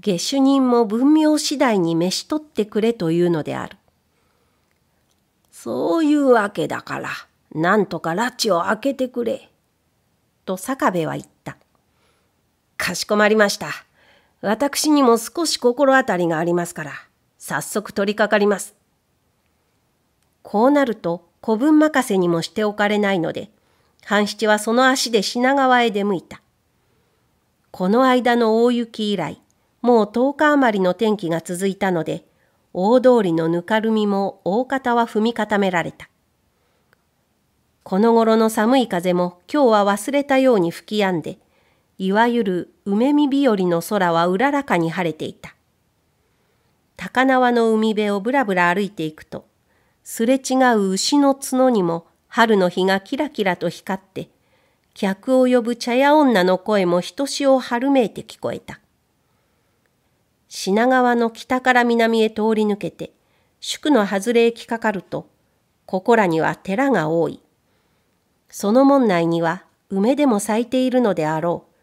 A: 下手人も文明次第に召し取ってくれというのである。そういうわけだから、なんとか拉致を開けてくれ。と坂部は言った。かしこまりました。私にも少し心当たりがありますから、早速取り掛かります。こうなると古文任せにもしておかれないので、半七はその足で品川へ出向いた。この間の大雪以来、もう10日余りの天気が続いたので、大通りのぬかるみも大方は踏み固められた。この頃の寒い風も今日は忘れたように吹き止んで、いわゆる梅見日和の空はうららかに晴れていた。高輪の海辺をぶらぶら歩いていくと、すれ違う牛の角にも春の日がキラキラと光って、客を呼ぶ茶屋女の声もひとしお春めいて聞こえた。品川の北から南へ通り抜けて、宿の外れへ来かかると、ここらには寺が多い。その門内には梅でも咲いているのであろう。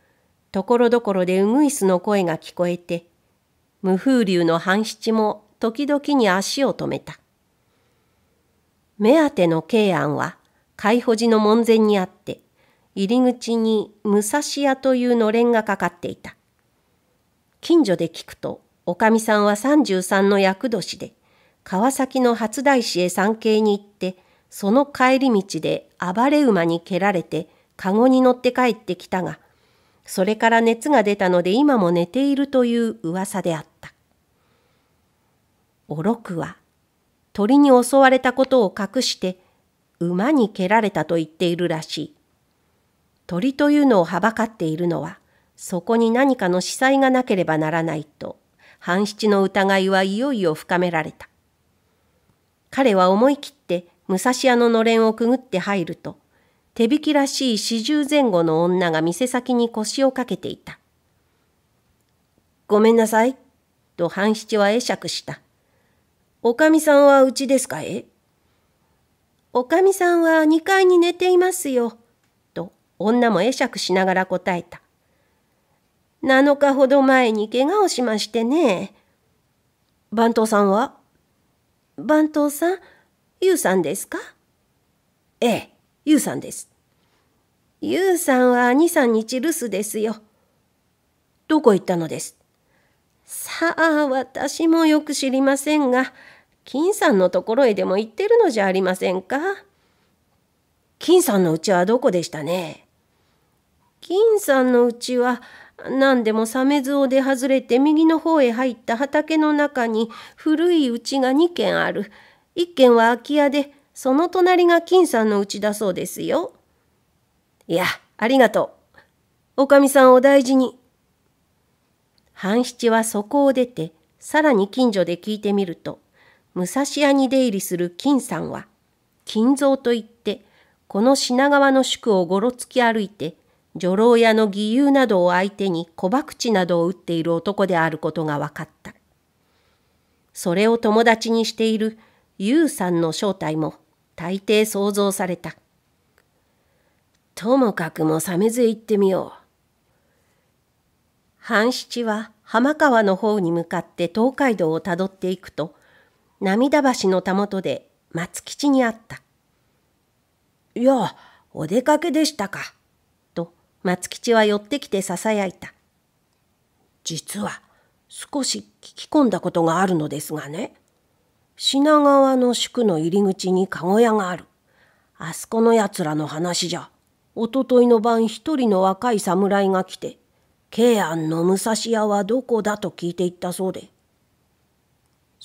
A: ところどころでうぐいすの声が聞こえて、無風流の半七も時々に足を止めた。目当ての慶安は海保寺の門前にあって入り口に武蔵屋というのれんがかかっていた近所で聞くとおかみさんは33の厄年で川崎の初大師へ参詣に行ってその帰り道で暴れ馬に蹴られて籠に乗って帰ってきたがそれから熱が出たので今も寝ているという噂であったおろくは鳥に襲われたことを隠して馬に蹴られたと言っているらしい。鳥というのをはばかっているのはそこに何かの死災がなければならないと半七の疑いはいよいよ深められた。彼は思い切って武蔵屋ののれんをくぐって入ると手引きらしい四十前後の女が店先に腰をかけていた。ごめんなさい、と半七は会釈した。おかみさんはうちですかえおかみさんは2階に寝ていますよ。と女も会釈しながら答えた。7日ほど前に怪我をしましてね。番頭さんは番頭さん、ゆうさんですかええ、ゆうさんです。ゆうさんは2、3日留守ですよ。どこ行ったのですさあ、私もよく知りませんが、金さんのところへでも行ってるのじゃありませんか金さんのうちはどこでしたね金さんのうちは何でも鮫洲を出外れて右の方へ入った畑の中に古いうちが2軒ある1軒は空き家でその隣が金さんの家だそうですよ。いやありがとう。おかみさんお大事に。半七はそこを出てさらに近所で聞いてみると武蔵屋に出入りする金さんは、金蔵といって、この品川の宿をごろつき歩いて、女郎屋の義勇などを相手に小博打などを打っている男であることが分かった。それを友達にしている優さんの正体も大抵想像された。ともかくも鮫水へ行ってみよう。半七は浜川の方に向かって東海道をたどっていくと、涙橋のたもとで松吉に会った。いや、お出かけでしたか。と松吉は寄ってきてささやいた。実は少し聞き込んだことがあるのですがね。品川の宿の入り口に籠屋がある。あそこの奴らの話じゃ、おとといの晩一人の若い侍が来て、慶安の武蔵屋はどこだと聞いていったそうで、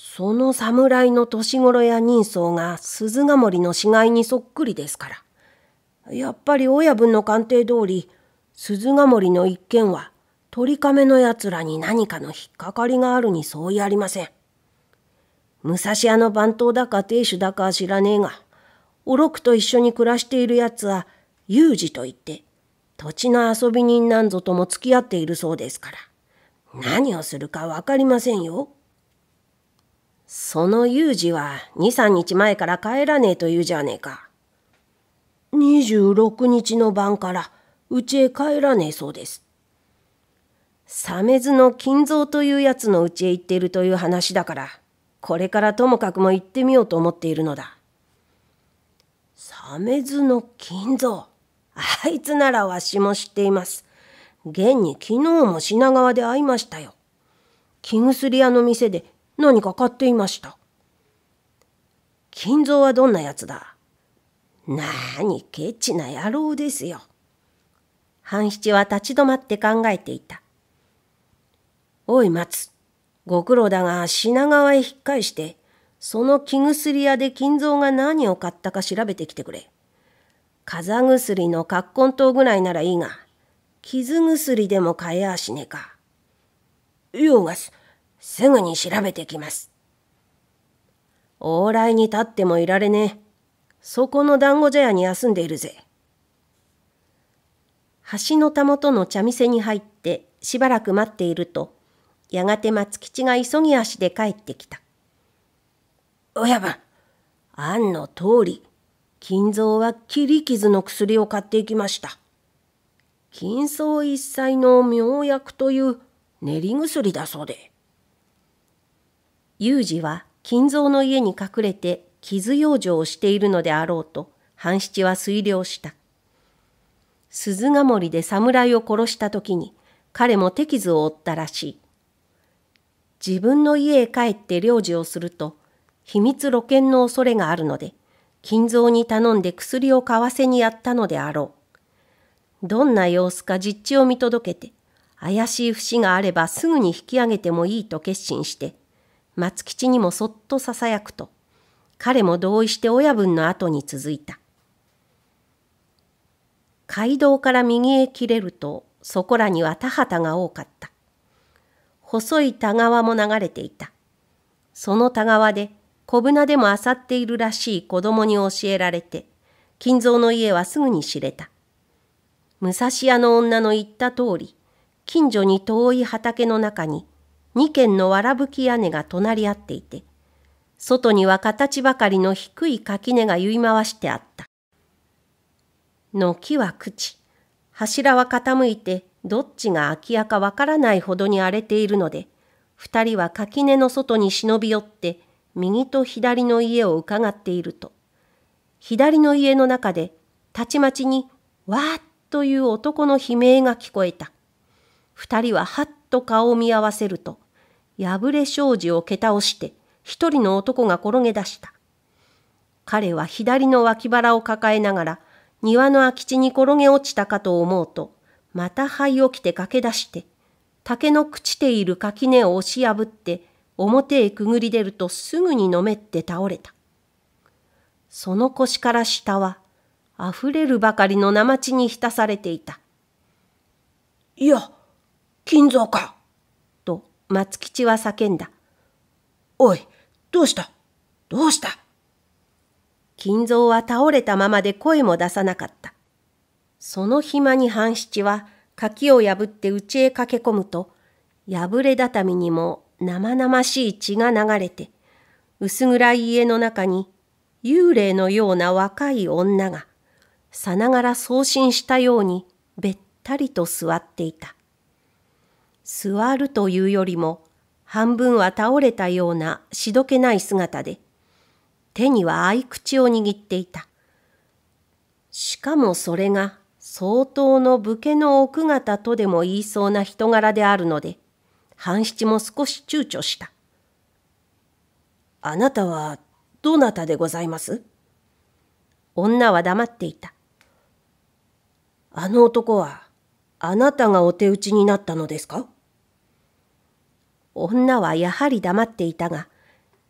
A: その侍の年頃や人相が鈴ヶ森の死骸にそっくりですから。やっぱり親分の鑑定通り、鈴ヶ森の一件は鳥亀の奴らに何かの引っかかりがあるに相違ありません。武蔵屋の番頭だか亭主だか知らねえが、おろくと一緒に暮らしている奴は、有事といって、土地の遊び人なんぞとも付き合っているそうですから、何をするかわかりませんよ。その有事は二三日前から帰らねえと言うじゃねえか。二十六日の晩からうちへ帰らねえそうです。鮫洲の金蔵というやつのうちへ行っているという話だから、これからともかくも行ってみようと思っているのだ。鮫洲の金蔵。あいつならわしも知っています。現に昨日も品川で会いましたよ。木薬屋の店で何か買っていました。金蔵はどんなやつだなーにケチな野郎ですよ。半七は立ち止まって考えていた。おい松、ご苦労だが品川へ引っ返して、その木薬屋で金蔵が何を買ったか調べてきてくれ。風薬の葛根湯ぐらいならいいが、傷薬でも買えやしねえか。ようがす、すぐに調べてきます。往来に立ってもいられねえ。そこの団子茶屋に休んでいるぜ。橋のたもとの茶店に入ってしばらく待っていると、やがて松吉が急ぎ足で帰ってきた。親分、案の通り、金蔵は切り傷の薬を買っていきました。金蔵一切の妙薬という練り薬だそうで。有事は金蔵の家に隠れて傷養生をしているのであろうと半七は推量した。鈴ヶ森で侍を殺した時に彼も手傷を負ったらしい。自分の家へ帰って領事をすると秘密露見の恐れがあるので金蔵に頼んで薬を買わせにやったのであろう。どんな様子か実地を見届けて怪しい節があればすぐに引き上げてもいいと決心して松吉にもそっとささやくと、彼も同意して親分の後に続いた。街道から右へ切れると、そこらには田畑が多かった。細い田川も流れていた。その田川で小舟でも漁っているらしい子供に教えられて、金蔵の家はすぐに知れた。武蔵屋の女の言った通り、近所に遠い畑の中に2軒のわらぶき屋根が隣り合っていて、外には形ばかりの低い垣根が結い回してあった。軒は朽ち、柱は傾いて、どっちが空き家かわからないほどに荒れているので、二人は垣根の外に忍び寄って、右と左の家を伺っていると、左の家の中で、たちまちに、わーっという男の悲鳴が聞こえた。二人ははっと顔を見合わせると、破れ障子を蹴倒して、一人の男が転げ出した。彼は左の脇腹を抱えながら、庭の空き地に転げ落ちたかと思うと、また灰を着て駆け出して、竹の朽ちている垣根を押し破って、表へくぐり出るとすぐにのめって倒れた。その腰から下は、溢れるばかりの生地に浸されていた。いや、金蔵かと松吉は叫んだ。おい、どうしたどうした金蔵は倒れたままで声も出さなかった。その暇に半七は柿を破って家へ駆け込むと、破れ畳にも生々しい血が流れて、薄暗い家の中に幽霊のような若い女が、さながら送信したようにべったりと座っていた。座るというよりも半分は倒れたようなしどけない姿で手には合い口を握っていたしかもそれが相当の武家の奥方とでも言いそうな人柄であるので半七も少し躊躇したあなたはどなたでございます女は黙っていたあの男はあなたがお手打ちになったのですか女はやはり黙っていたが、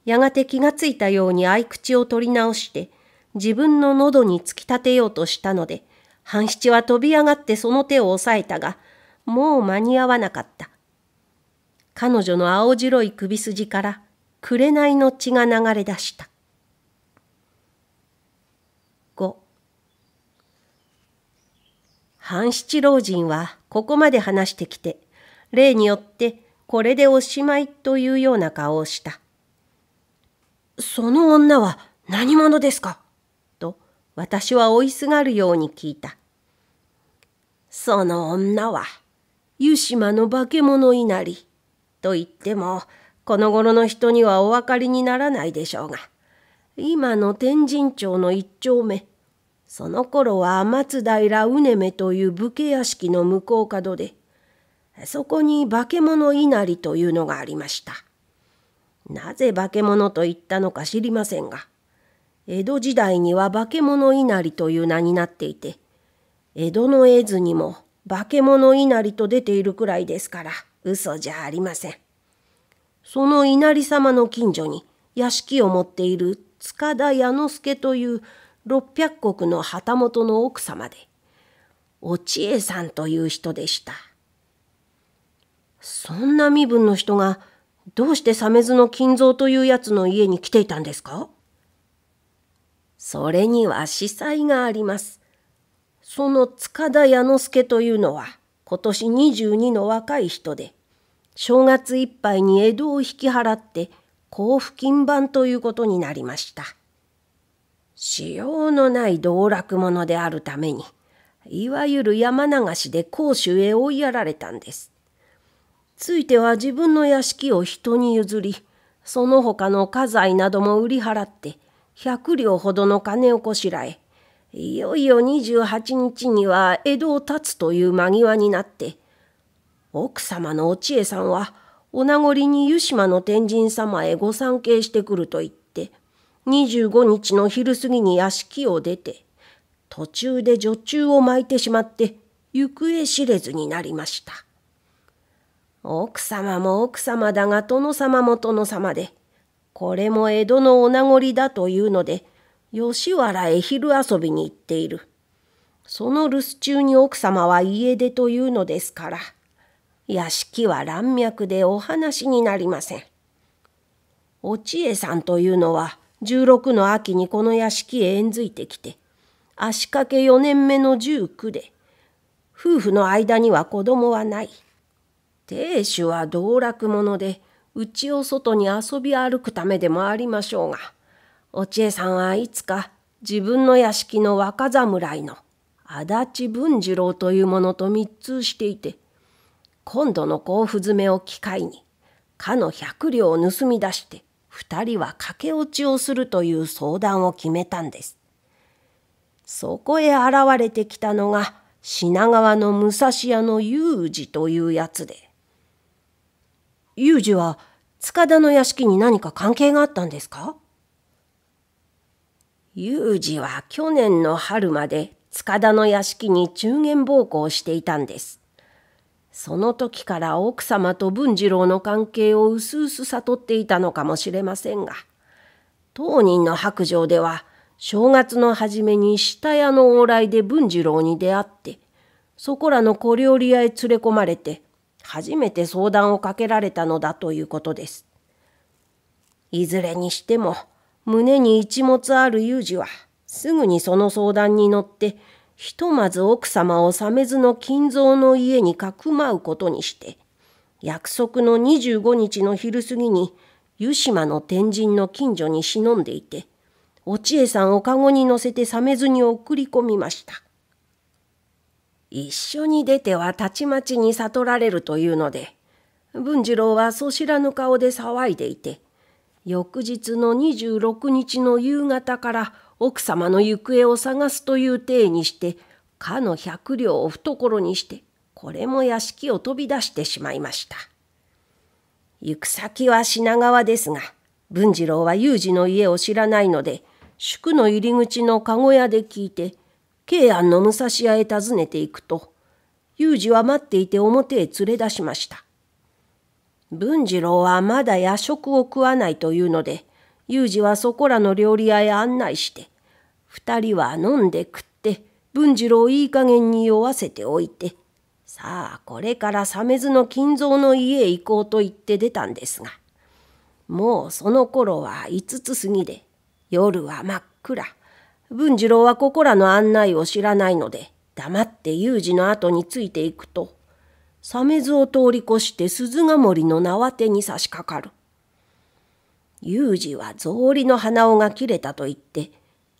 A: やがて気がついたように合口を取り直して、自分の喉に突き立てようとしたので、半七は飛び上がってその手を押さえたが、もう間に合わなかった。彼女の青白い首筋から、紅の血が流れ出した。五。半七老人はここまで話してきて、例によってこれでおしまいというような顔をした。その女は何者ですかと私は追いすがるように聞いた。その女は、湯島の化け物いなり、と言っても、この頃の人にはお分かりにならないでしょうが、今の天神町の一丁目、その頃は松平うねめという武家屋敷の向こう角で、そこに化け物稲荷というのがありました。なぜ化け物と言ったのか知りませんが、江戸時代には化け物稲荷という名になっていて、江戸の絵図にも化け物稲荷と出ているくらいですから、嘘じゃありません。その稲荷様の近所に屋敷を持っている塚田弥之助という六百石の旗本の奥様で、お千恵さんという人でした。そんな身分の人がどうして鮫洲の金蔵というやつの家に来ていたんですかそれには司祭があります。その塚田弥之助というのは今年22の若い人で、正月いっぱいに江戸を引き払って交付金番ということになりました。使用のない道楽者であるために、いわゆる山流しで甲州へ追いやられたんです。ついては自分の屋敷を人に譲り、その他の家財なども売り払って、百両ほどの金をこしらえ、いよいよ28日には江戸を立つという間際になって、奥様のお千恵さんは、お名残に湯島の天神様へご参詣してくると言って、25日の昼過ぎに屋敷を出て、途中で女中を巻いてしまって、行方知れずになりました。奥様も奥様だが殿様も殿様で、これも江戸のお名残だというので、吉原へ昼遊びに行っている。その留守中に奥様は家出というのですから、屋敷は乱脈でお話になりません。お知恵さんというのは、十六の秋にこの屋敷へ縁づいてきて、足掛け四年目の十九で、夫婦の間には子供はない。亭主は道楽者で、うちを外に遊び歩くためでもありましょうが、お知恵さんはいつか自分の屋敷の若侍の足立文次郎というものと密通していて、今度の甲府詰めを機会に、かの百両を盗み出して、二人は駆け落ちをするという相談を決めたんです。そこへ現れてきたのが、品川の武蔵屋の雄二というやつで、裕二は塚田の屋敷に何か関係があったんですか裕二は去年の春まで塚田の屋敷に中元奉公していたんです。その時から奥様と文次郎の関係をうすうす悟っていたのかもしれませんが、当人の白状では、正月の初めに下屋の往来で文次郎に出会って、そこらの小料理屋へ連れ込まれて、初めて相談をかけられたのだということです。いずれにしても、胸に一物ある有事は、すぐにその相談に乗って、ひとまず奥様をメズの金蔵の家にかくまうことにして、約束の25日の昼過ぎに、湯島の天神の近所に忍んでいて、お千恵さんをカゴに乗せてメズに送り込みました。一緒に出てはたちまちに悟られるというので、文次郎はそ知らぬ顔で騒いでいて、翌日の二十六日の夕方から奥様の行方を探すという体にして、かの百両を懐にして、これも屋敷を飛び出してしまいました。行く先は品川ですが、文次郎は有事の家を知らないので、宿の入り口の籠屋で聞いて、慶安の武蔵屋へ訪ねていくと、裕二は待っていて表へ連れ出しました。文次郎はまだ夜食を食わないというので、裕二はそこらの料理屋へ案内して、二人は飲んで食って、文次郎をいい加減に酔わせておいて、さあ、これから鮫洲の金蔵の家へ行こうと言って出たんですが、もうその頃は五つ過ぎで、夜は真っ暗。文次郎はここらの案内を知らないので、黙って有事の後についていくと、サメズを通り越して鈴ヶ森の縄手に差し掛かる。有事は草履の鼻緒が切れたと言って、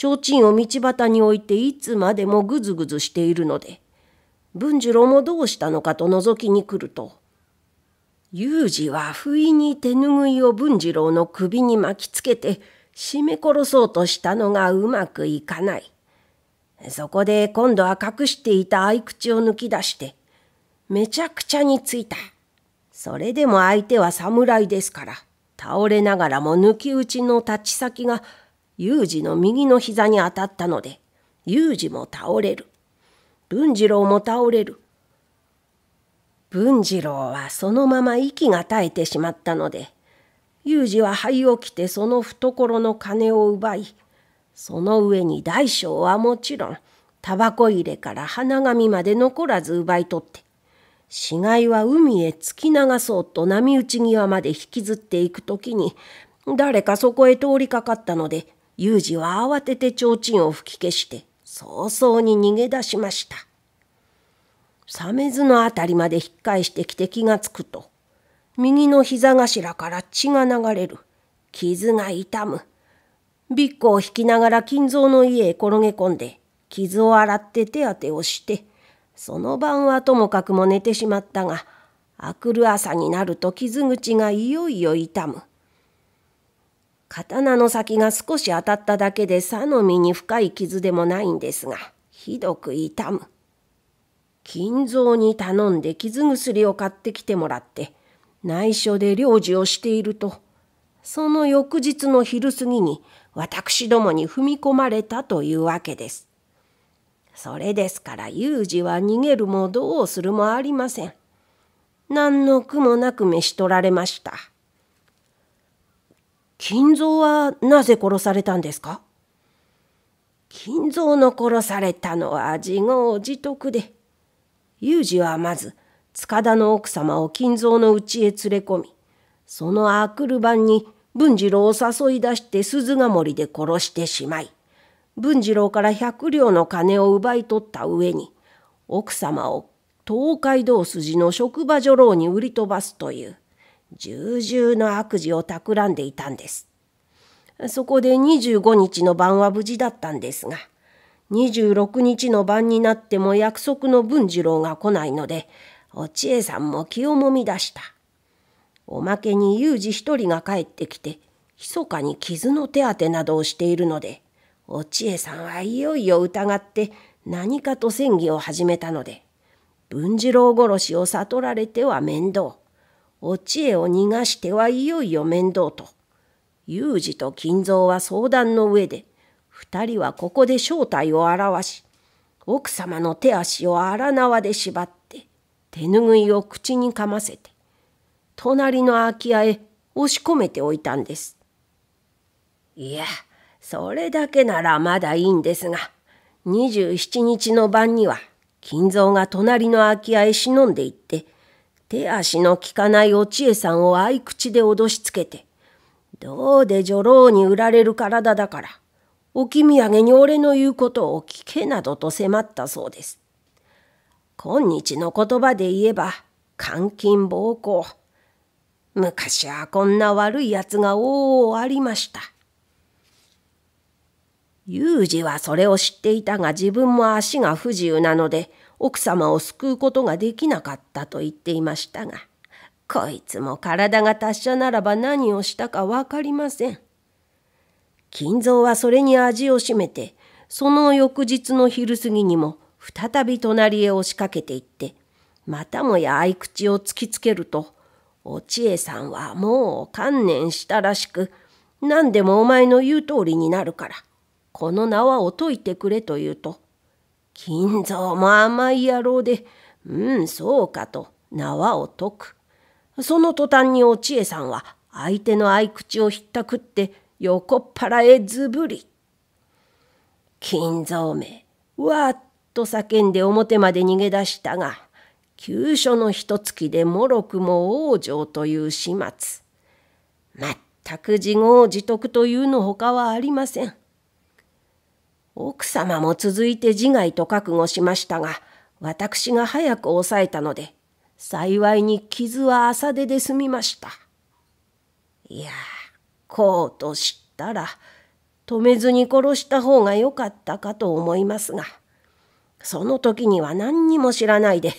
A: 提灯を道端に置いていつまでもぐずぐずしているので、文次郎もどうしたのかと覗きに来ると、有事は不意に手ぬぐいを文次郎の首に巻きつけて、絞め殺そうとしたのがうまくいかない。そこで今度は隠していた合口を抜き出して、めちゃくちゃについた。それでも相手は侍ですから、倒れながらも抜き打ちの立ち先が、有事の右の膝に当たったので、有事も倒れる。文次郎も倒れる。文次郎はそのまま息が絶えてしまったので、有事は灰を着てその懐の金を奪い、その上に大小はもちろん、タバコ入れから花紙まで残らず奪い取って、死骸は海へ突き流そうと波打ち際まで引きずっていくときに、誰かそこへ通りかかったので、有事は慌てて提灯を吹き消して、早々に逃げ出しました。鮫ズの辺りまで引っ返してきて気がつくと、右の膝頭から血が流れる。傷が痛む。ビッグを引きながら金蔵の家へ転げ込んで、傷を洗って手当てをして、その晩はともかくも寝てしまったが、あくる朝になると傷口がいよいよ痛む。刀の先が少し当たっただけでさの身に深い傷でもないんですが、ひどく痛む。金蔵に頼んで傷薬を買ってきてもらって、内緒で領事をしていると、その翌日の昼過ぎに私どもに踏み込まれたというわけです。それですから有事は逃げるもどうするもありません。何の苦もなく召し取られました。金蔵はなぜ殺されたんですか金蔵の殺されたのは自業自得で、有事はまず塚田の奥様を金蔵の家へ連れ込み、そのあくる晩に文次郎を誘い出して鈴ヶ森で殺してしまい、文次郎から百両の金を奪い取った上に、奥様を東海道筋の職場女郎に売り飛ばすという、重々の悪事を企んでいたんです。そこで25日の晩は無事だったんですが、26日の晩になっても約束の文次郎が来ないので、おち恵さんも気をもみ出した。おまけに裕二一人が帰ってきて、密かに傷の手当てなどをしているので、おち恵さんはいよいよ疑って何かと戦議を始めたので、文次郎殺しを悟られては面倒、おち恵を逃がしてはいよいよ面倒と、裕二と金蔵は相談の上で、二人はここで正体を表し、奥様の手足を荒縄で縛って、手ぬぐいを口にかませて隣の空き家へ押し込めておいたんです。いやそれだけならまだいいんですが27日の晩には金蔵が隣の空き家へ忍んで行って手足の利かないお知恵さんを合口で脅しつけてどうで女郎に売られる体だから置き土産に俺の言うことを聞けなどと迫ったそうです。今日の言葉で言えば、監禁暴行。昔はこんな悪い奴がおおありました。有事はそれを知っていたが自分も足が不自由なので奥様を救うことができなかったと言っていましたが、こいつも体が達者ならば何をしたかわかりません。金蔵はそれに味をしめて、その翌日の昼過ぎにも再び隣へ押しかけていって、またもや合口を突きつけると、お千恵さんはもう観念したらしく、何でもお前の言う通りになるから、この縄を解いてくれと言うと、金蔵も甘い野郎で、うん、そうかと縄を解く。その途端にお千恵さんは相手の合口をひったくって横っ腹へずぶり。金蔵め、わっと叫んで表まで逃げ出したが、急所の一月でもろくも往生という始末。全く自業自得というのほかはありません。奥様も続いて自害と覚悟しましたが、私が早く抑えたので、幸いに傷は浅手で済みました。いや、こうと知ったら、止めずに殺した方が良かったかと思いますが。その時には何にも知らないで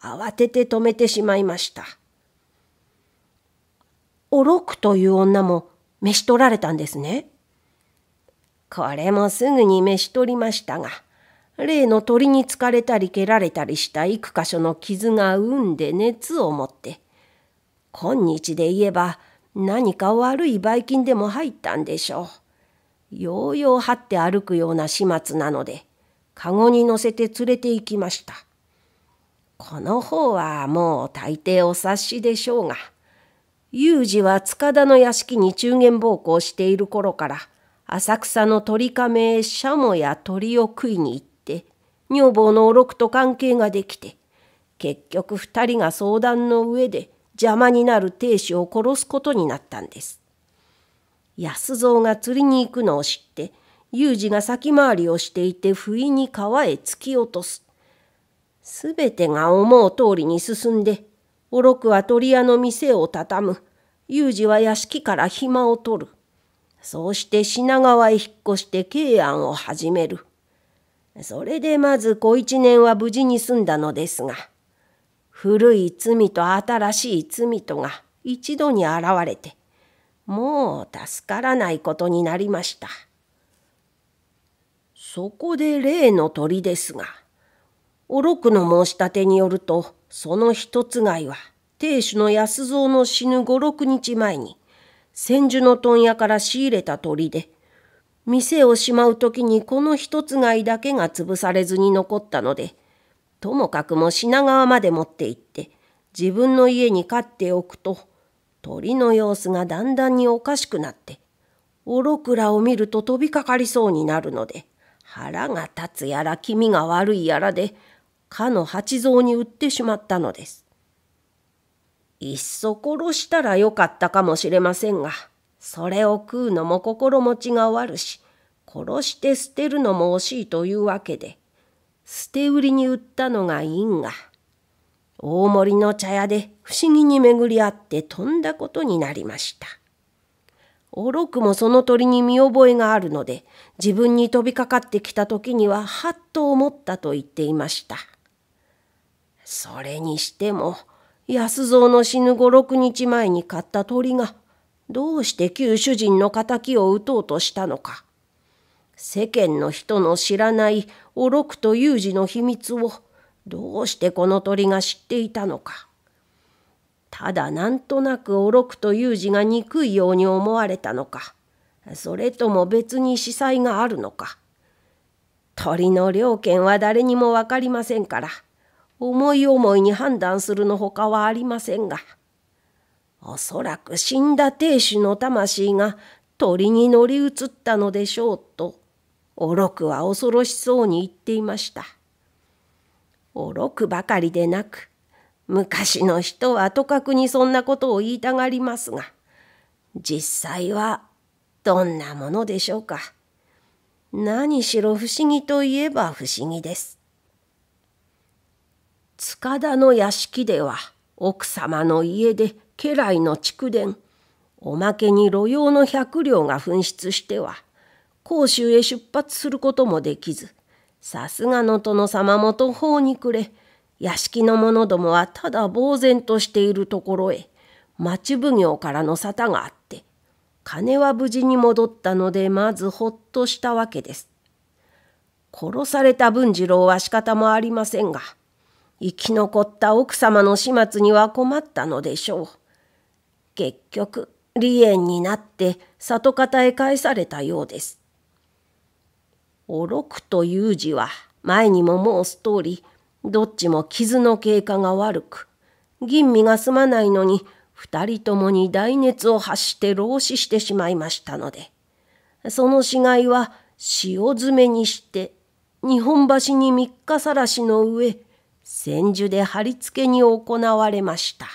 A: 慌てて止めてしまいました。おろくという女も召し取られたんですね。これもすぐに召し取りましたが、例の鳥に疲れたり蹴られたりした幾箇所の傷がうんで熱を持って、今日で言えば何か悪いばい菌でも入ったんでしょう。ようよう張って歩くような始末なので、かごに乗せて連れて行きました。この方はもう大抵お察しでしょうが、有事は塚田の屋敷に中元暴行している頃から、浅草の鳥亀へシャモや鳥を食いに行って、女房のおろくと関係ができて、結局二人が相談の上で邪魔になる亭主を殺すことになったんです。安蔵が釣りに行くのを知って、有事が先回りをしていて不意に川へ突き落とす。すべてが思う通りに進んで、おろくは鳥屋の店を畳む。有事は屋敷から暇を取る。そうして品川へ引っ越して慶安を始める。それでまず小一年は無事に済んだのですが、古い罪と新しい罪とが一度に現れて、もう助からないことになりました。そこで例の鳥ですが、おろくの申し立てによると、その一つ貝は、亭主の安蔵の死ぬ五六日前に、千住の問屋から仕入れた鳥で、店をしまう時にこの一つ貝だけが潰されずに残ったので、ともかくも品川まで持って行って、自分の家に飼っておくと、鳥の様子がだんだんにおかしくなって、おろくらを見ると飛びかかりそうになるので、腹が立つやら気味が悪いやらでかの八蔵に売ってしまったのです。いっそ殺したらよかったかもしれませんが、それを食うのも心持ちが悪し、殺して捨てるのも惜しいというわけで、捨て売りに売ったのがいいんが、大森の茶屋で不思議に巡り合って飛んだことになりました。おろくもその鳥に見覚えがあるので、自分に飛びかかってきた時には、はっと思ったと言っていました。それにしても、安蔵の死ぬ五六日前に買った鳥が、どうして旧主人の仇を討とうとしたのか。世間の人の知らないおろくと有事の秘密を、どうしてこの鳥が知っていたのか。ただなんとなくおろくという字が憎いように思われたのかそれとも別に司祭があるのか鳥の猟犬は誰にも分かりませんから思い思いに判断するのほかはありませんがおそらく死んだ亭主の魂が鳥に乗り移ったのでしょうとおろくは恐ろしそうに言っていましたおろくばかりでなく昔の人はとかくにそんなことを言いたがりますが実際はどんなものでしょうか何しろ不思議といえば不思議です塚田の屋敷では奥様の家で家来の蓄電おまけに路用の百両が紛失しては甲州へ出発することもできずさすがの殿様も途方に暮れ屋敷の者どもはただ呆然としているところへ町奉行からの沙汰があって金は無事に戻ったのでまずほっとしたわけです。殺された文次郎は仕方もありませんが生き残った奥様の始末には困ったのでしょう。結局離縁になって里方へ返されたようです。おろくという字は前にも申す通りどっちも傷の経過が悪く、吟味が済まないのに、二人ともに大熱を発して老死してしまいましたので、その死骸は塩詰めにして、日本橋に三日さらしの上、千住で貼り付けに行われました。